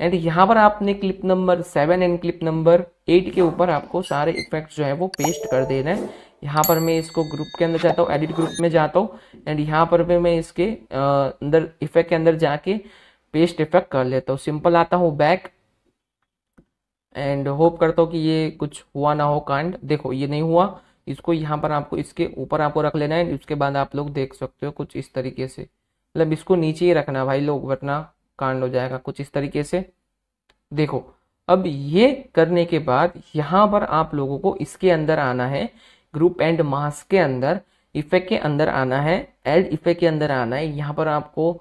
एंड यहाँ पर आपने clip number seven and clip number eight के ऊपर आपको सारे इफेक्ट जो है वो पेस्ट कर देना है यहाँ पर मैं इसको ग्रुप के अंदर जाता हूँ एडिट ग्रुप में जाता हूँ एंड यहाँ पर भी मैं इसके अंदर इफेक्ट के अंदर जाके पेस्ट इफेक्ट कर लेता हूँ सिंपल आता हूँ बैक एंड होप करता हूँ कि ये कुछ हुआ ना हो कांड देखो ये नहीं हुआ इसको यहाँ पर आपको इसके ऊपर आपको रख लेना है उसके बाद आप लोग देख सकते हो कुछ इस तरीके से मतलब इसको नीचे ही रखना भाई लोग वरना कांड हो जाएगा कुछ इस तरीके से देखो अब ये करने के बाद यहाँ पर आप लोगों को इसके अंदर आना है ग्रुप एंड मास के अंदर इफेक्ट के अंदर आना है एड इफेक्ट के अंदर आना है यहाँ पर आपको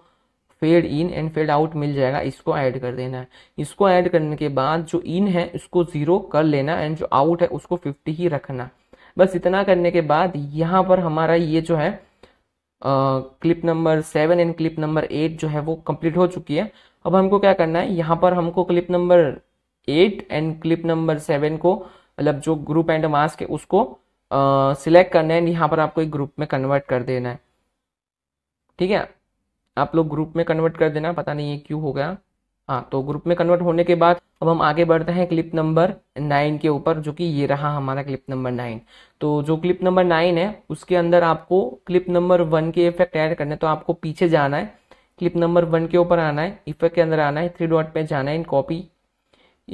fade in and fade out मिल जाएगा इसको ऐड कर देना है इसको ऐड करने के बाद जो इन है उसको ज़ीरो कर लेना एंड जो आउट है उसको फिफ्टी ही रखना बस इतना करने के बाद यहाँ पर हमारा ये जो है clip number seven and clip number eight जो है वो कंप्लीट हो चुकी है अब हमको क्या करना है यहाँ पर हमको clip number eight and clip number seven को मतलब जो ग्रुप एंड मास्क है उसको सिलेक्ट करना है यहाँ पर आपको एक ग्रुप में कन्वर्ट कर देना है ठीक है आप लोग ग्रुप में कन्वर्ट कर देना पता नहीं ये क्यों हो गया हाँ तो ग्रुप में कन्वर्ट होने के बाद अब हम आगे बढ़ते हैं क्लिप नंबर नाइन के ऊपर जो कि ये रहा हमारा क्लिप नंबर नाइन तो जो क्लिप नंबर नाइन है उसके अंदर आपको क्लिप नंबर वन के इफेक्ट ऐड करने तो आपको पीछे जाना है क्लिप नंबर वन के ऊपर आना है इफेक्ट के अंदर आना है थ्री डॉट पे जाना है इन कॉपी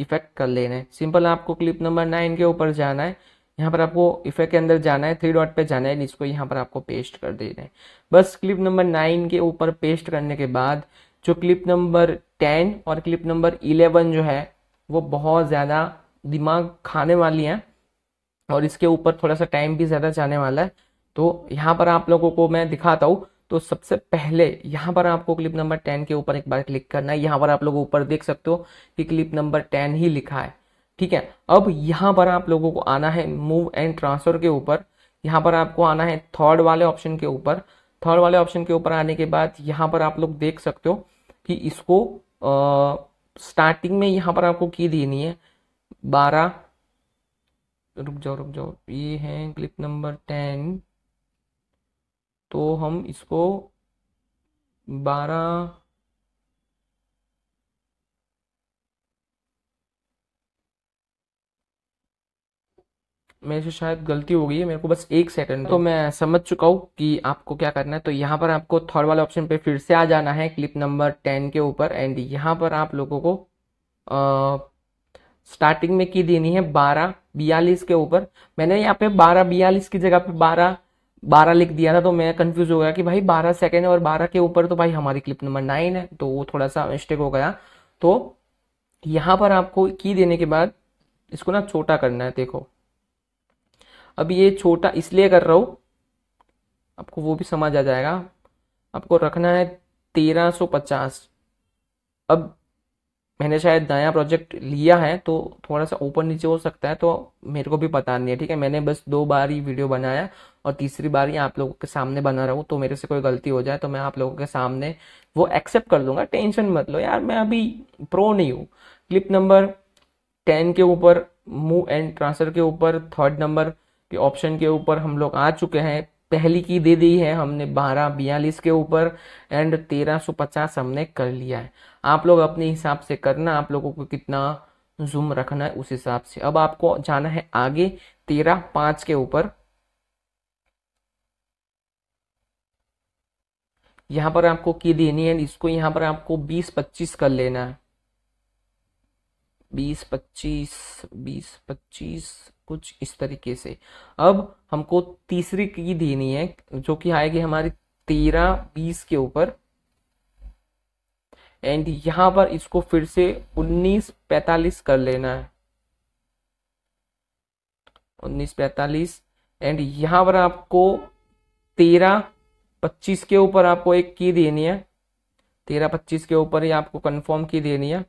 इफेक्ट कर लेना है सिंपल आपको क्लिप नंबर नाइन के ऊपर जाना है यहाँ पर आपको इफेक्ट के अंदर जाना है थ्री डॉट पे जाना है इसको यहाँ पर आपको पेस्ट कर देना है बस क्लिप नंबर नाइन के ऊपर पेस्ट करने के बाद जो क्लिप नंबर टेन और क्लिप नंबर इलेवन जो है वो बहुत ज़्यादा दिमाग खाने वाली हैं और इसके ऊपर थोड़ा सा टाइम भी ज़्यादा जाने वाला है तो यहाँ पर आप लोगों को मैं दिखाता हूँ तो सबसे पहले यहाँ पर आपको क्लिप नंबर टेन के ऊपर एक बार क्लिक करना है यहाँ पर आप लोग ऊपर देख सकते हो कि क्लिप नंबर टेन ही लिखा है ठीक है अब यहाँ पर आप लोगों को आना है मूव एंड ट्रांसफर के ऊपर यहाँ पर आपको आना है थर्ड वाले ऑप्शन के ऊपर थर्ड वाले ऑप्शन के ऊपर आने के बाद यहाँ पर आप लोग देख सकते हो कि इसको आ, स्टार्टिंग में यहाँ पर आपको की देनी है बारह रुक जाओ रुक जाओ ये है क्लिप नंबर टेन तो हम इसको बारह मेरे से शायद गलती हो गई है मेरे को बस एक सेकंड तो मैं समझ चुका हूँ कि आपको क्या करना है तो यहाँ पर आपको थर्ड वाले ऑप्शन पे फिर से आ जाना है क्लिप नंबर टेन के ऊपर एंड यहाँ पर आप लोगों को आ, स्टार्टिंग में की देनी है बारह बयालीस के ऊपर मैंने यहाँ पे बारह बयालीस की जगह पे बारह बारह लिख दिया था तो मैं कंफ्यूज हो गया कि भाई बारह सेकेंड और बारह के ऊपर तो भाई हमारी क्लिप नंबर नाइन है तो वो थोड़ा सा मिस्टेक हो गया तो यहाँ पर आपको की देने के बाद इसको ना छोटा करना है देखो अब ये छोटा इसलिए कर रहा हूँ आपको वो भी समझ आ जाएगा आपको रखना है तेरह सौ पचास अब मैंने शायद नया प्रोजेक्ट लिया है तो थोड़ा सा ऊपर नीचे हो सकता है तो मेरे को भी पता नहीं है ठीक है मैंने बस दो बार ही वीडियो बनाया और तीसरी बार ही आप लोगों के सामने बना रहा हूँ तो मेरे से कोई गलती हो जाए तो मैं आप लोगों के सामने वो एक्सेप्ट कर लूँगा टेंशन मत लो यार मैं अभी प्रो नहीं हूँ क्लिप नंबर टेन के ऊपर मूव एंड ट्रांसफर के ऊपर थर्ड नंबर कि ऑप्शन के ऊपर हम लोग आ चुके हैं पहली की दे दी है हमने बारह बयालीस के ऊपर एंड तेरह सौ पचास हमने कर लिया है आप लोग अपने हिसाब से करना आप लोगों को कितना जूम रखना है उस हिसाब से अब आपको जाना है आगे तेरह पांच के ऊपर यहां पर आपको की देनी है इसको यहां पर आपको बीस पच्चीस कर लेना है बीस पच्चीस बीस पच्चीस कुछ इस तरीके से अब हमको तीसरी की देनी है जो कि आएगी हमारी तेरह बीस के ऊपर एंड यहां पर इसको फिर से उन्नीस पैतालीस कर लेना है उन्नीस पैतालीस एंड यहां पर आपको तेरह पच्चीस के ऊपर आपको एक की देनी है तेरह पच्चीस के ऊपर ही आपको कंफर्म की देनी है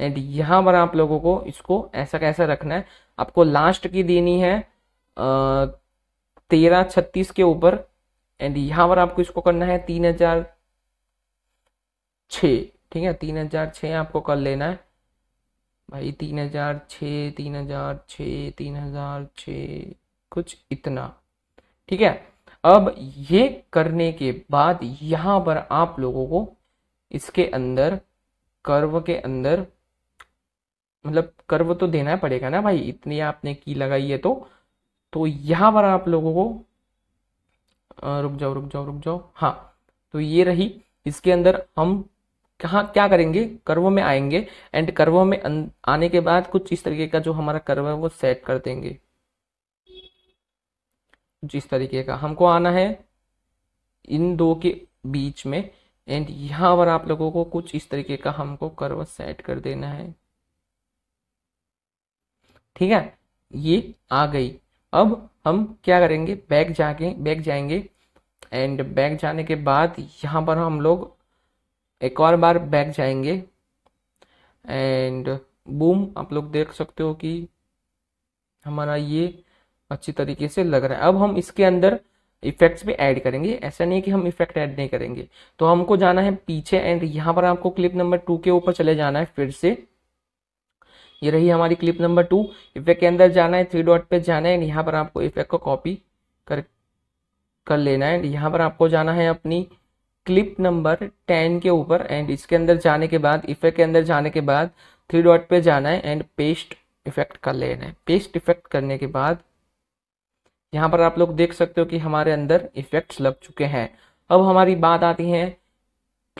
एंड यहां पर आप लोगों को इसको ऐसा कैसा रखना है आपको लास्ट की देनी है तेरह छत्तीस के ऊपर एंड यहां पर आपको इसको करना है तीन हजार छ ठीक है तीन हजार छ आपको कर लेना है भाई तीन हजार छ तीन हजार छ तीन हजार छ कुछ इतना ठीक है अब ये करने के बाद यहां पर आप लोगों को इसके अंदर कर्व के अंदर मतलब कर्व तो देना पड़ेगा ना भाई इतनी आपने की लगाई है तो तो यहाँ पर आप लोगों को रुक जाओ रुक जाओ रुक जाओ हाँ तो ये रही इसके अंदर हम कहाँ क्या करेंगे कर्वों में आएंगे एंड कर्वों में अं-, आने के बाद कुछ इस तरीके का जो हमारा कर्व है वो सेट कर देंगे कुछ इस तरीके का हमको आना है इन दो के बीच में एंड यहाँ पर आप लोगों को कुछ इस तरीके का हमको कर्व सेट कर देना है ठीक है ये आ गई अब हम क्या करेंगे बैग जाके बैग जाएंगे एंड बैग जाने के बाद यहाँ पर हम लोग एक और बार बैग जाएंगे एंड बूम आप लोग देख सकते हो कि हमारा ये अच्छी तरीके से लग रहा है अब हम इसके अंदर इफेक्ट्स भी ऐड करेंगे ऐसा नहीं कि हम इफेक्ट ऐड नहीं करेंगे तो हमको जाना है पीछे एंड यहाँ पर आपको क्लिप नंबर टू के ऊपर चले जाना है फिर से ये रही हमारी क्लिप नंबर टू इफेक्ट के अंदर जाना है थ्री डॉट पे जाना है यहाँ पर आपको इफेक्ट को कॉपी कर कर लेना है यहाँ पर आपको जाना है अपनी क्लिप नंबर टेन के ऊपर एंड इसके अंदर जाने के बाद इफेक्ट के अंदर जाने के बाद थ्री डॉट पे जाना है एंड पेस्ट इफेक्ट कर लेना है पेस्ट इफेक्ट करने के बाद यहाँ पर आप लोग देख सकते हो कि हमारे अंदर इफेक्ट्स लग चुके हैं अब हमारी बात आती है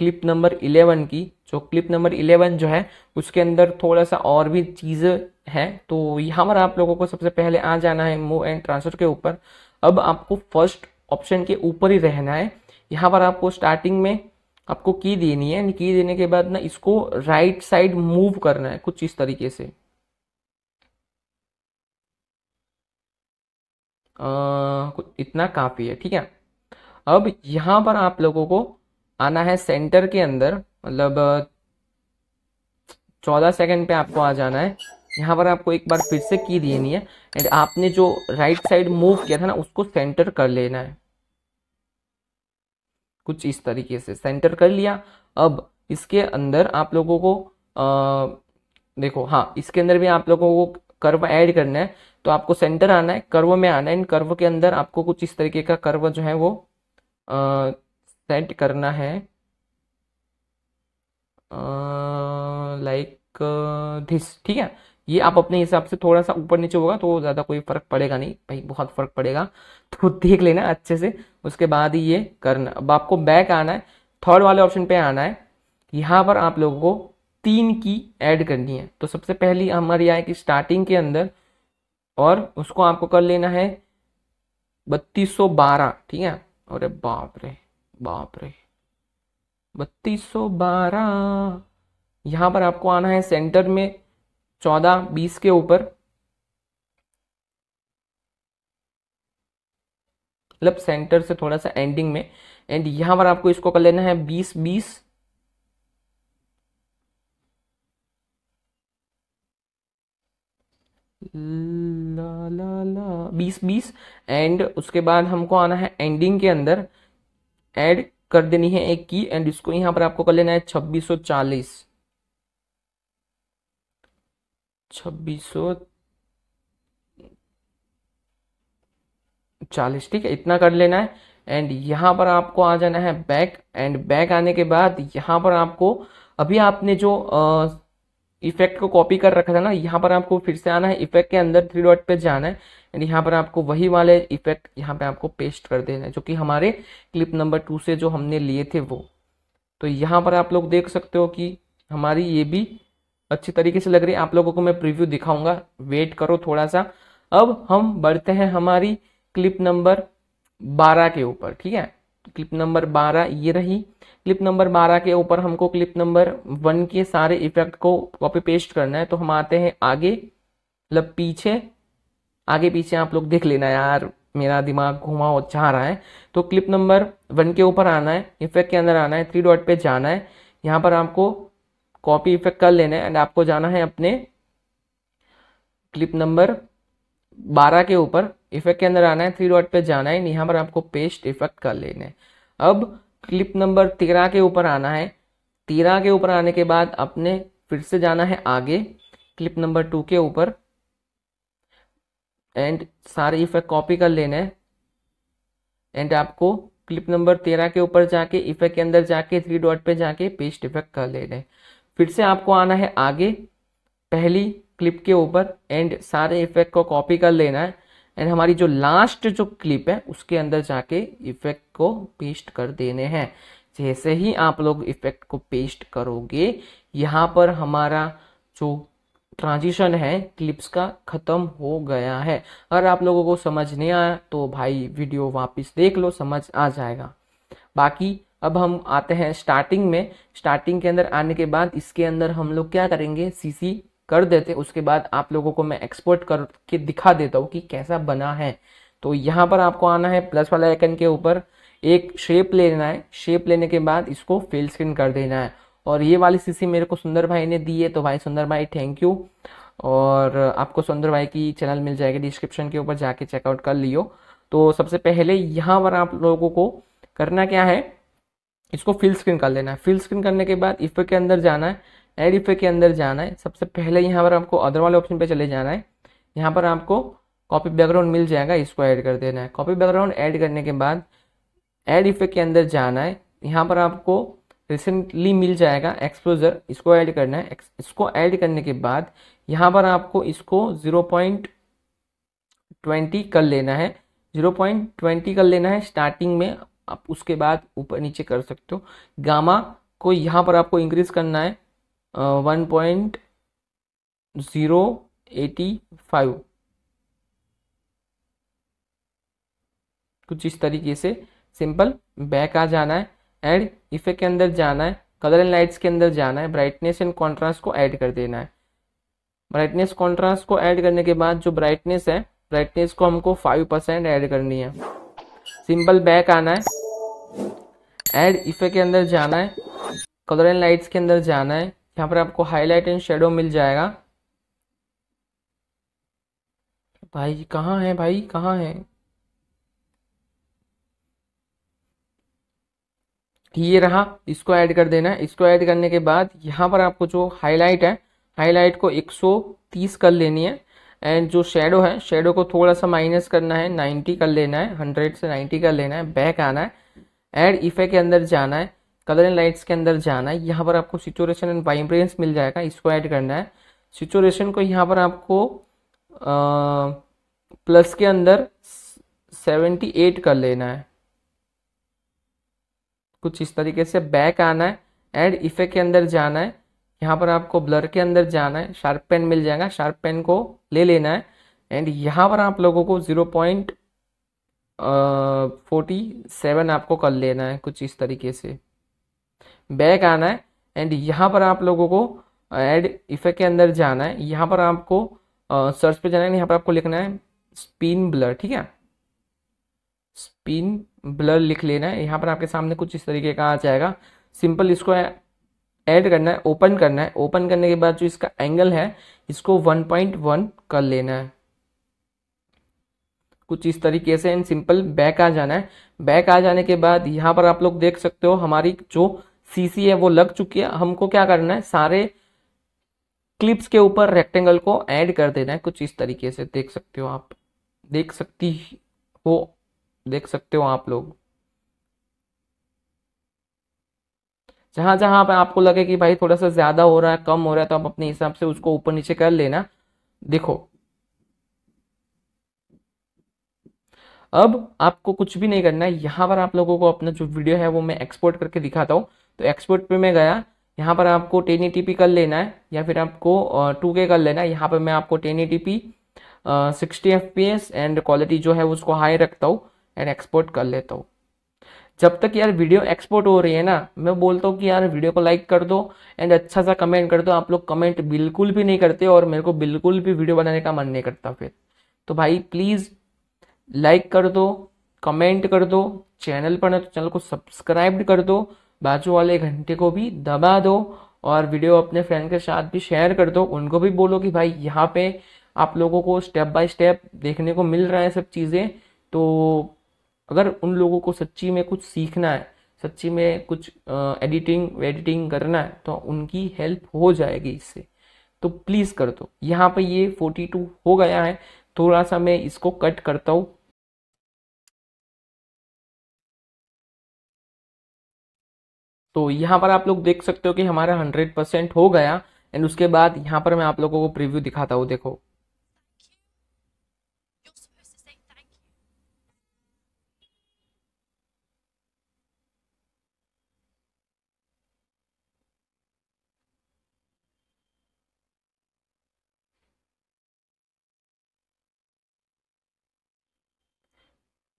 क्लिप नंबर इलेवन की जो क्लिप नंबर इलेवन जो है उसके अंदर थोड़ा सा और भी चीज है तो यहाँ पर आप लोगों को सबसे पहले आ जाना है मूव एंड ट्रांसफर के ऊपर अब आपको फर्स्ट ऑप्शन के ऊपर ही रहना है यहाँ पर आपको स्टार्टिंग में आपको की देनी है की देने के बाद ना इसको राइट साइड मूव करना है कुछ इस तरीके से आ, इतना काफ़ी है ठीक है अब यहां पर आप लोगों को आना है सेंटर के अंदर मतलब चौदह सेकंड पे आपको आ जाना है यहाँ पर आपको एक बार फिर से की देनी है एंड आपने जो राइट साइड मूव किया था ना उसको सेंटर कर लेना है कुछ इस तरीके से सेंटर कर लिया अब इसके अंदर आप लोगों को आ, देखो हाँ इसके अंदर भी आप लोगों को कर्व ऐड करना है तो आपको सेंटर आना है कर्व में आना है इन कर्व के अंदर आपको कुछ इस तरीके का कर्व जो है वो आ, सेंड करना है लाइक दिस ठीक है ये आप अपने हिसाब से थोड़ा सा ऊपर नीचे होगा तो ज़्यादा कोई फ़र्क पड़ेगा नहीं भाई बहुत फ़र्क पड़ेगा तो देख लेना अच्छे से उसके बाद ये करना अब आपको बैक आना है थर्ड वाले ऑप्शन पे आना है यहाँ पर आप लोगों को तीन की ऐड करनी है तो सबसे पहली हमारी आए कि स्टार्टिंग के अंदर और उसको आपको कर लेना है बत्तीस ठीक है अरे बाप रे बाप रे बत्तीस सौ बारह यहां पर आपको आना है सेंटर में चौदह बीस के ऊपर मतलब सेंटर से थोड़ा सा एंडिंग में एंड यहां पर आपको इसको कर लेना है बीस बीस ला ला ला बीस बीस एंड उसके बाद हमको आना है एंडिंग के अंदर ऐड कर देनी है एक की एंड इसको यहां पर आपको कर लेना है 2640 2640 ठीक है इतना कर लेना है एंड यहां पर आपको आ जाना है बैक एंड बैक आने के बाद यहां पर आपको अभी आपने जो आ, इफेक्ट को कॉपी कर रखा था ना यहाँ पर आपको फिर से आना है इफेक्ट के अंदर थ्री डॉट पे जाना है एंड यहाँ पर आपको वही वाले इफेक्ट यहाँ पे आपको पेस्ट कर देना है जो कि हमारे क्लिप नंबर टू से जो हमने लिए थे वो तो यहाँ पर आप लोग देख सकते हो कि हमारी ये भी अच्छी तरीके से लग रही है आप लोगों को मैं प्रिव्यू दिखाऊंगा वेट करो थोड़ा सा अब हम बढ़ते हैं हमारी क्लिप नंबर बारह के ऊपर ठीक है क्लिप नंबर बारह ये रही क्लिप नंबर बारह के ऊपर हमको क्लिप नंबर वन के सारे इफेक्ट को कॉपी पेस्ट करना है तो हम आते हैं आगे मतलब पीछे आगे पीछे आप लोग देख लेना यार मेरा दिमाग घुमा चाह रहा है तो क्लिप नंबर वन के ऊपर आना है इफेक्ट के अंदर आना है थ्री डॉट पे जाना है यहाँ पर आपको कॉपी इफेक्ट कर लेना है एंड आपको जाना है अपने क्लिप नंबर बारह के ऊपर इफेक्ट के अंदर आना है थ्री डॉट पे जाना है यहाँ पर आपको पेस्ट इफेक्ट कर लेना है अब क्लिप नंबर तेरह के ऊपर आना है तेरह के ऊपर आने के बाद अपने फिर से जाना है आगे क्लिप नंबर टू के ऊपर एंड सारे इफेक्ट कॉपी कर लेना है एंड आपको क्लिप नंबर तेरह के ऊपर जाके इफेक्ट के अंदर जाके थ्री डॉट पे जाके पेस्ट इफेक्ट कर लेना है फिर से आपको आना है आगे पहली क्लिप के ऊपर एंड सारे इफेक्ट को कॉपी कर लेना है एंड हमारी जो लास्ट जो क्लिप है उसके अंदर जाके इफेक्ट को पेस्ट कर देने हैं जैसे ही आप लोग इफेक्ट को पेस्ट करोगे यहाँ पर हमारा जो ट्रांजिशन है क्लिप्स का ख़त्म हो गया है अगर आप लोगों को समझ नहीं आया तो भाई वीडियो वापस देख लो समझ आ जाएगा बाकी अब हम आते हैं स्टार्टिंग में स्टार्टिंग के अंदर आने के बाद इसके अंदर हम लोग क्या करेंगे सीसी कर देते उसके बाद आप लोगों को मैं एक्सपोर्ट करके दिखा देता हूँ कि कैसा बना है तो यहाँ पर आपको आना है प्लस वाला आइकन के ऊपर एक शेप लेना है शेप लेने के बाद इसको फिल स्क्रीन कर देना है और ये वाली सीसी मेरे को सुंदर भाई ने दी है तो भाई सुंदर भाई थैंक यू और आपको सुंदर भाई की चैनल मिल जाएगी डिस्क्रिप्शन के ऊपर जाके चेकआउट कर लियो तो सबसे पहले यहाँ पर आप लोगों को करना क्या है इसको फिल स्क्रीन कर लेना है फिल स्क्रीन करने के बाद इफेक्ट के अंदर जाना है एड इफेक्ट के अंदर जाना है सबसे पहले यहाँ पर आपको अदर वाले ऑप्शन पे चले जाना है यहाँ पर आपको कॉपी बैकग्राउंड मिल जाएगा इसको ऐड कर देना है कॉपी बैकग्राउंड ऐड करने के बाद एड इफेक्ट के अंदर जाना है यहाँ पर आपको रिसेंटली मिल जाएगा एक्सपोजर इसको ऐड करना है इसको ऐड करने के बाद यहाँ पर आपको इसको ट्वेंटी कर लेना है ट्वेंटी कर लेना है स्टार्टिंग में आप उसके बाद ऊपर नीचे कर सकते हो गामा को यहाँ पर आपको इंक्रीज करना है one point zero eighty five कुछ इस तरीके से सिंपल बैक आ जाना है एंड इफेक्ट के अंदर जाना है कलर एंड लाइट्स के अंदर जाना है ब्राइटनेस एंड कॉन्ट्रास्ट को ऐड कर देना है ब्राइटनेस कॉन्ट्रास्ट को ऐड करने के बाद जो ब्राइटनेस है ब्राइटनेस को हमको फाइव परसेंट ऐड करनी है सिंपल बैक आना है एड इफे के अंदर जाना है कलर एंड लाइट्स के अंदर जाना है यहाँ पर आपको हाईलाइट एंड शेडो मिल जाएगा भाई कहाँ है भाई कहाँ है ये रहा इसको ऐड कर देना है इसको ऐड करने के बाद यहाँ पर आपको जो हाईलाइट है हाईलाइट को 130 कर लेनी है एंड जो शेडो है शेडो को थोड़ा सा माइनस करना है 90 कर लेना है 100 से 90 कर लेना है बैक आना है एड इफे के अंदर जाना है कलर एंड लाइट्स के अंदर जाना है यहाँ पर आपको सिचुएशन एंड वाइब्रेंस मिल जाएगा इसको ऐड करना है सिचुएशन को यहाँ पर आपको आ, प्लस के अंदर सेवेंटी एट कर लेना है कुछ इस तरीके से बैक आना है एंड इफेक्ट के अंदर जाना है यहाँ पर आपको ब्लर के अंदर जाना है शार्प पेन मिल जाएगा शार्प पेन को ले लेना है एंड यहाँ पर आप लोगों को ज़ीरो पॉइंट फोर्टी सेवन आपको कर लेना है कुछ इस तरीके से बैक आना है एंड यहाँ पर आप लोगों को एड uh, इफेक्ट के अंदर जाना है यहाँ पर आपको सर्च uh, पे जाना है यहाँ पर आपको लिखना है स्पिन ब्लर ठीक है स्पिन ब्लर लिख लेना है यहाँ पर आपके सामने कुछ इस तरीके का आ जाएगा सिंपल इसको ऐड uh, करना है ओपन करना है ओपन करने के बाद जो इसका एंगल है इसको 1.1 कर लेना है कुछ इस तरीके से एंड सिंपल बैक आ जाना है बैक आ जाने के बाद यहाँ पर आप लोग देख सकते हो हमारी जो सीसी है वो लग चुकी है हमको क्या करना है सारे क्लिप्स के ऊपर रेक्टेंगल को ऐड कर देना है कुछ इस तरीके से देख सकते हो आप देख सकती हो देख सकते हो आप लोग जहां जहां पे आपको लगे कि भाई थोड़ा सा ज्यादा हो रहा है कम हो रहा है तो आप अपने हिसाब से उसको ऊपर नीचे कर लेना देखो अब आपको कुछ भी नहीं करना है यहां पर आप लोगों को अपना जो वीडियो है वो मैं एक्सपोर्ट करके दिखाता हूं तो एक्सपोर्ट पे मैं गया यहाँ पर आपको टेन ई कर लेना है या फिर आपको टू के कर लेना है यहाँ पर मैं आपको ten eighty sixty F P S and quality जो है उसको हाई रखता हूँ एंड एक्सपोर्ट कर लेता हूँ जब तक यार वीडियो एक्सपोर्ट हो रही है ना मैं बोलता हूँ कि यार वीडियो को लाइक कर दो एंड अच्छा सा कमेंट कर दो आप लोग कमेंट बिल्कुल भी नहीं करते और मेरे को बिल्कुल भी वीडियो बनाने का मन नहीं करता फिर तो भाई प्लीज़ लाइक कर दो कमेंट कर दो चैनल पर ना तो चैनल को सब्सक्राइब कर दो बाजू वाले घंटे को भी दबा दो और वीडियो अपने फ्रेंड के साथ भी शेयर कर दो उनको भी बोलो कि भाई यहाँ पे आप लोगों को स्टेप बाय स्टेप देखने को मिल रहा है सब चीज़ें तो अगर उन लोगों को सच्ची में कुछ सीखना है सच्ची में कुछ एडिटिंग वेडिटिंग करना है तो उनकी हेल्प हो जाएगी इससे तो प्लीज़ कर दो यहाँ पे ये 42 हो गया है थोड़ा सा मैं इसको कट करता हूँ तो यहाँ पर आप लोग देख सकते हो कि हमारा हंड्रेड परसेंट हो गया एंड उसके बाद यहाँ पर मैं आप लोगों को प्रीव्यू दिखाता हूँ देखो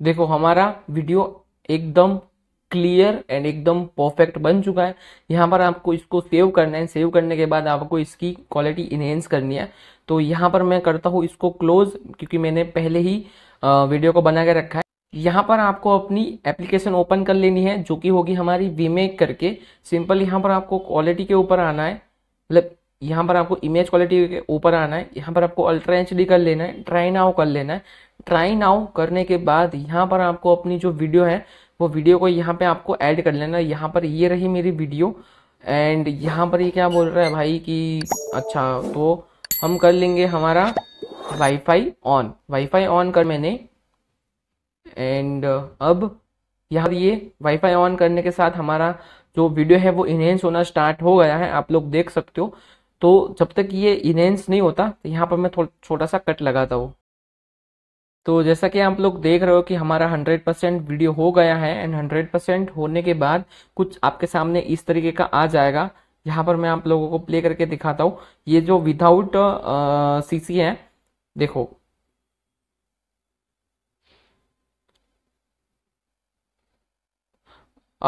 देखो हमारा वीडियो एकदम क्लियर एंड एकदम परफेक्ट बन चुका है यहाँ पर आपको इसको सेव करना है सेव करने के बाद आपको इसकी क्वालिटी इन्हेंस करनी है तो यहाँ पर मैं करता हूँ इसको क्लोज क्योंकि मैंने पहले ही वीडियो को बना के रखा है यहाँ पर आपको अपनी एप्लीकेशन ओपन कर लेनी है जो कि होगी हमारी वीमेक करके सिंपल यहाँ पर आपको क्वालिटी के ऊपर आना है मतलब यहाँ पर आपको इमेज क्वालिटी के ऊपर आना है यहाँ पर आपको अल्ट्रा एच कर लेना है ट्राई नाउ कर लेना है ट्राई नाउ करने के बाद यहाँ पर आपको अपनी जो वीडियो है वो वीडियो को यहाँ पे आपको ऐड कर लेना यहाँ पर ये रही मेरी वीडियो एंड यहाँ पर ये क्या बोल रहा है भाई कि अच्छा तो हम कर लेंगे हमारा वाईफाई ऑन वाईफाई ऑन कर मैंने एंड अब यहाँ ये वाईफाई ऑन करने के साथ हमारा जो वीडियो है वो इनहेंस होना स्टार्ट हो गया है आप लोग देख सकते हो तो जब तक ये इनहेंस नहीं होता तो यहाँ पर मैं छोटा सा कट लगाता हूँ तो जैसा कि आप लोग देख रहे हो कि हमारा 100% वीडियो हो गया है एंड 100% होने के बाद कुछ आपके सामने इस तरीके का आ जाएगा यहाँ पर मैं आप लोगों को प्ले करके दिखाता हूँ ये जो विदाउट सीसी है देखो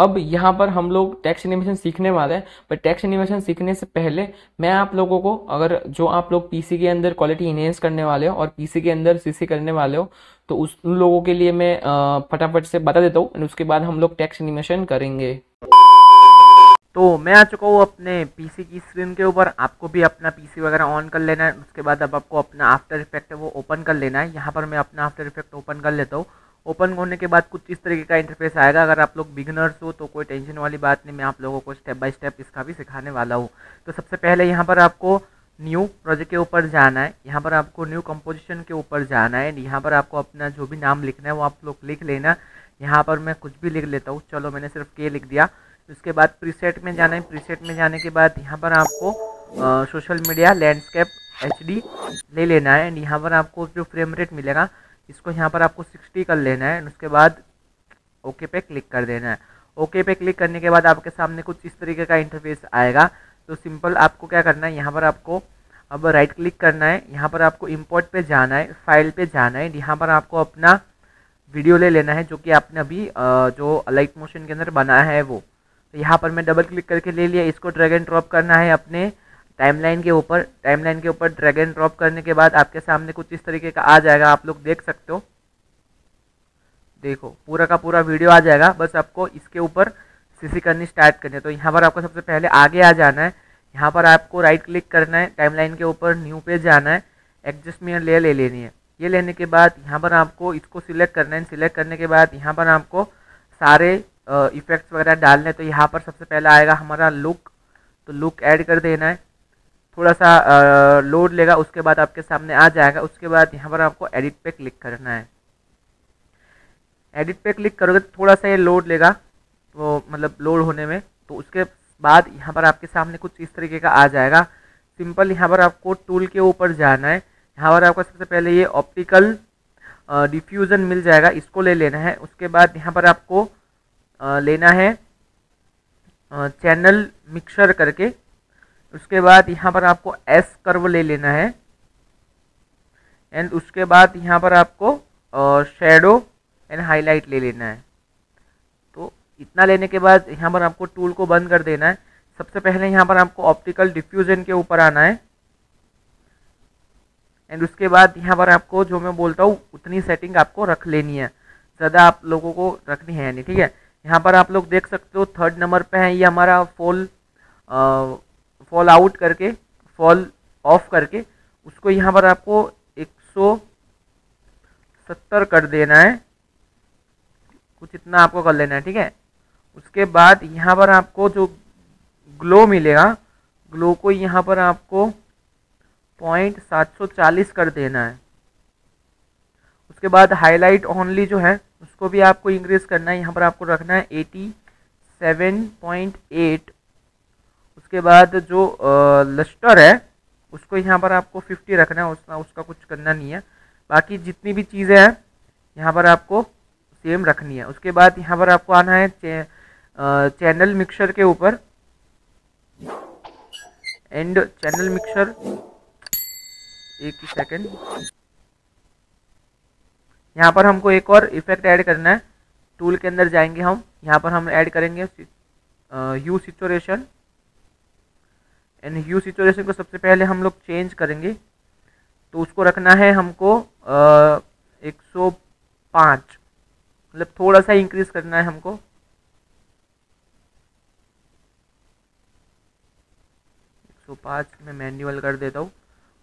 अब यहाँ पर हम लोग टेक्स्ट एनिमेशन सीखने वाले हैं पर टेक्स्ट एनिमेशन सीखने से पहले मैं आप लोगों को अगर जो आप लोग पीसी के अंदर क्वालिटी इनहेंस करने वाले हो और पीसी के अंदर सीसी करने वाले हो तो उस उन लोगों के लिए मैं फटाफट से बता देता हूँ एंड उसके बाद हम लोग टेक्स्ट एनिमेशन करेंगे तो मैं आ चुका हूँ अपने पी की स्क्रीन के ऊपर आपको भी अपना पी वगैरह ऑन कर लेना है उसके बाद अब आपको अपना आफ्टर इफेक्ट है वो ओपन कर लेना है यहाँ पर मैं अपना आफ्टर इफेक्ट ओपन कर लेता हूँ ओपन होने के बाद कुछ इस तरीके का इंटरफेस आएगा अगर आप लोग बिगनर्स हो तो कोई टेंशन वाली बात नहीं मैं आप लोगों को स्टेप बाय स्टेप इसका भी सिखाने वाला हूँ तो सबसे पहले यहाँ पर आपको न्यू प्रोजेक्ट के ऊपर जाना है यहाँ पर आपको न्यू कंपोजिशन के ऊपर जाना है यहाँ पर आपको अपना जो भी नाम लिखना है वो आप लोग लिख लेना यहाँ पर मैं कुछ भी लिख लेता हूँ चलो मैंने सिर्फ के लिख दिया उसके बाद प्रीसेट में जाना है प्रीसेट में जाने के बाद यहाँ पर आपको सोशल मीडिया लैंडस्केप एच ले लेना है एंड यहाँ पर आपको जो फ्रेम रेट मिलेगा इसको यहाँ पर आपको सिक्सटी कर लेना है उसके बाद ओके पे क्लिक कर देना है ओके पे क्लिक करने के बाद आपके सामने कुछ इस तरीके का इंटरफेस आएगा तो सिंपल आपको क्या करना है यहाँ पर आपको अब राइट क्लिक करना है यहाँ पर आपको इम्पोर्ट पे जाना है फाइल पे जाना है यहाँ पर आपको अपना वीडियो ले लेना है जो कि आपने अभी जो लाइट मोशन के अंदर बनाया है वो तो यहाँ पर मैं डबल क्लिक करके ले लिया इसको ड्रैग एंड ड्रॉप करना है अपने टाइमलाइन के ऊपर टाइमलाइन के ऊपर ड्रैग एंड ड्रॉप करने के बाद आपके सामने कुछ इस तरीके का आ जाएगा आप लोग देख सकते हो देखो पूरा का पूरा वीडियो आ जाएगा बस आपको इसके ऊपर सीसी करनी स्टार्ट करनी है तो यहाँ पर आपको सबसे पहले आगे आ जाना है यहाँ पर आपको राइट क्लिक करना है टाइमलाइन के ऊपर न्यू पेज जाना है एडजस्टमेंट ले ले लेनी है ये लेने के बाद यहाँ पर आपको इसको सिलेक्ट करना है सिलेक्ट करने के बाद यहाँ पर आपको सारे इफ़ेक्ट्स वगैरह डालने तो यहाँ पर सबसे पहले आएगा हमारा लुक तो लुक ऐड कर देना है थोड़ा सा लोड लेगा उसके बाद आपके सामने आ जाएगा उसके बाद यहाँ पर आपको एडिट पे क्लिक करना है एडिट पे क्लिक करोगे तो थोड़ा सा ये लोड लेगा तो मतलब लोड होने में तो उसके बाद यहाँ पर आपके सामने कुछ इस तरीके का आ जाएगा सिंपल यहाँ पर आपको टूल के ऊपर जाना है यहाँ पर आपको सबसे पहले ये ऑप्टिकल डिफ्यूज़न मिल जाएगा इसको ले लेना है उसके बाद यहाँ पर आपको आ, लेना है चैनल मिक्सर करके उसके बाद यहाँ पर आपको एस कर्व ले लेना है एंड उसके बाद यहाँ पर आपको शेडो एंड हाईलाइट ले लेना है तो इतना लेने के बाद यहाँ पर आपको टूल को बंद कर देना है सबसे पहले यहाँ पर आपको ऑप्टिकल डिफ्यूजन के ऊपर आना है एंड उसके बाद यहाँ पर आपको जो मैं बोलता हूँ उतनी सेटिंग आपको रख लेनी है ज़्यादा आप लोगों को रखनी है नहीं ठीक है यहाँ पर आप लोग देख सकते हो थर्ड नंबर पे है ये हमारा फोल फॉल आउट करके फॉल ऑफ करके उसको यहाँ पर आपको एक सौ सत्तर कर देना है कुछ इतना आपको कर लेना है ठीक है उसके बाद यहाँ पर आपको जो ग्लो मिलेगा ग्लो को यहाँ पर आपको पॉइंट सात सौ चालीस कर देना है उसके बाद हाईलाइट ओनली जो है उसको भी आपको इंक्रीज़ करना है यहाँ पर आपको रखना है एटी सेवन पॉइंट एट उसके बाद जो लस्टर है उसको यहाँ पर आपको फिफ्टी रखना है उसका उसका कुछ करना नहीं है बाकी जितनी भी चीज़ें हैं यहाँ पर आपको सेम रखनी है उसके बाद यहाँ पर आपको आना है चे, चैनल मिक्सर के ऊपर एंड चैनल मिक्सर एक ही सेकेंड यहाँ पर हमको एक और इफेक्ट ऐड करना है टूल के अंदर जाएंगे हम यहाँ पर हम ऐड करेंगे U situation and hue situation को सबसे पहले हम लोग चेंज करेंगे तो उसको रखना है हमको एक सौ पाँच मतलब थोड़ा सा इंक्रीज करना है हमको एक सौ पाँच मैं मैन्यूअल कर देता हूँ